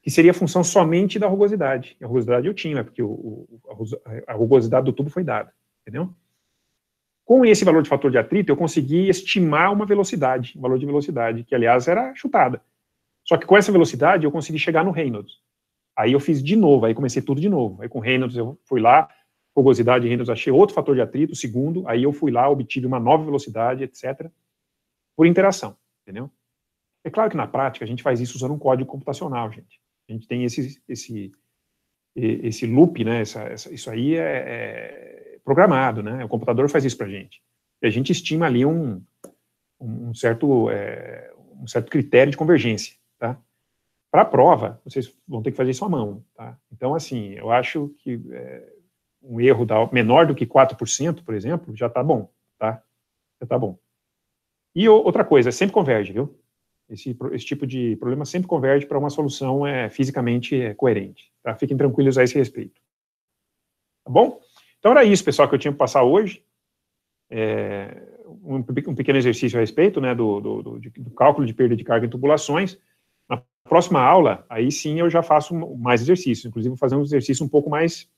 que seria função somente da rugosidade. A rugosidade eu tinha, né? porque o, o, a rugosidade do tubo foi dada, entendeu? Com esse valor de fator de atrito, eu consegui estimar uma velocidade, um valor de velocidade, que, aliás, era chutada. Só que com essa velocidade, eu consegui chegar no Reynolds. Aí eu fiz de novo, aí comecei tudo de novo. Aí com Reynolds eu fui lá, rugosidade de Reynolds, achei outro fator de atrito, segundo, aí eu fui lá, obtive uma nova velocidade, etc., por interação, entendeu? É claro que na prática a gente faz isso usando um código computacional, gente. A gente tem esse, esse, esse loop, né? Essa, essa, isso aí é, é, programado, né? O computador faz isso para a gente. E a gente estima ali um, um certo, é, um certo critério de convergência. Para a prova, vocês vão ter que fazer isso à mão. Tá? Então, assim, eu acho que é, um erro da, menor do que 4%, por exemplo, já está bom. Tá? Já está bom. E outra coisa, sempre converge, viu? Esse, esse tipo de problema sempre converge para uma solução é, fisicamente é, coerente. Tá? Fiquem tranquilos a esse respeito. Tá bom? Então era isso, pessoal, que eu tinha que passar hoje. É, um, um, pequeno exercício a respeito né, do, do, do, de, do, cálculo de perda de carga em tubulações. Próxima aula, aí sim eu já faço mais exercícios, inclusive vou fazer um exercício um pouco mais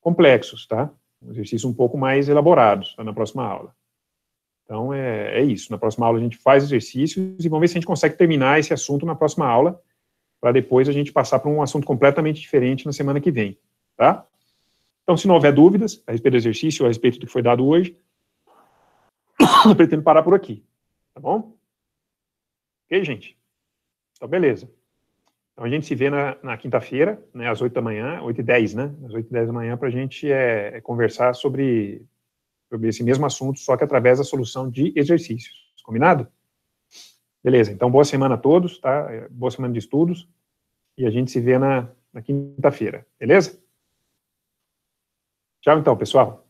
complexos, tá? Um exercício um pouco mais elaborados tá? na próxima aula. Então, é, é isso. Na próxima aula a gente faz exercícios e vamos ver se a gente consegue terminar esse assunto na próxima aula, para depois a gente passar para um assunto completamente diferente na semana que vem, tá? Então, se não houver dúvidas a respeito do exercício ou a respeito do que foi dado hoje, eu pretendo parar por aqui, tá bom? Ok, gente? Então, beleza. Então, a gente se vê na, na quinta-feira, né, às 8 da manhã, 8 e 10, né? Às 8 e 10 da manhã, para a gente é, é, conversar sobre, sobre esse mesmo assunto, só que através da solução de exercícios. Combinado? Beleza, então boa semana a todos, tá? É, boa semana de estudos. E a gente se vê na, na quinta-feira, beleza? Tchau então, pessoal.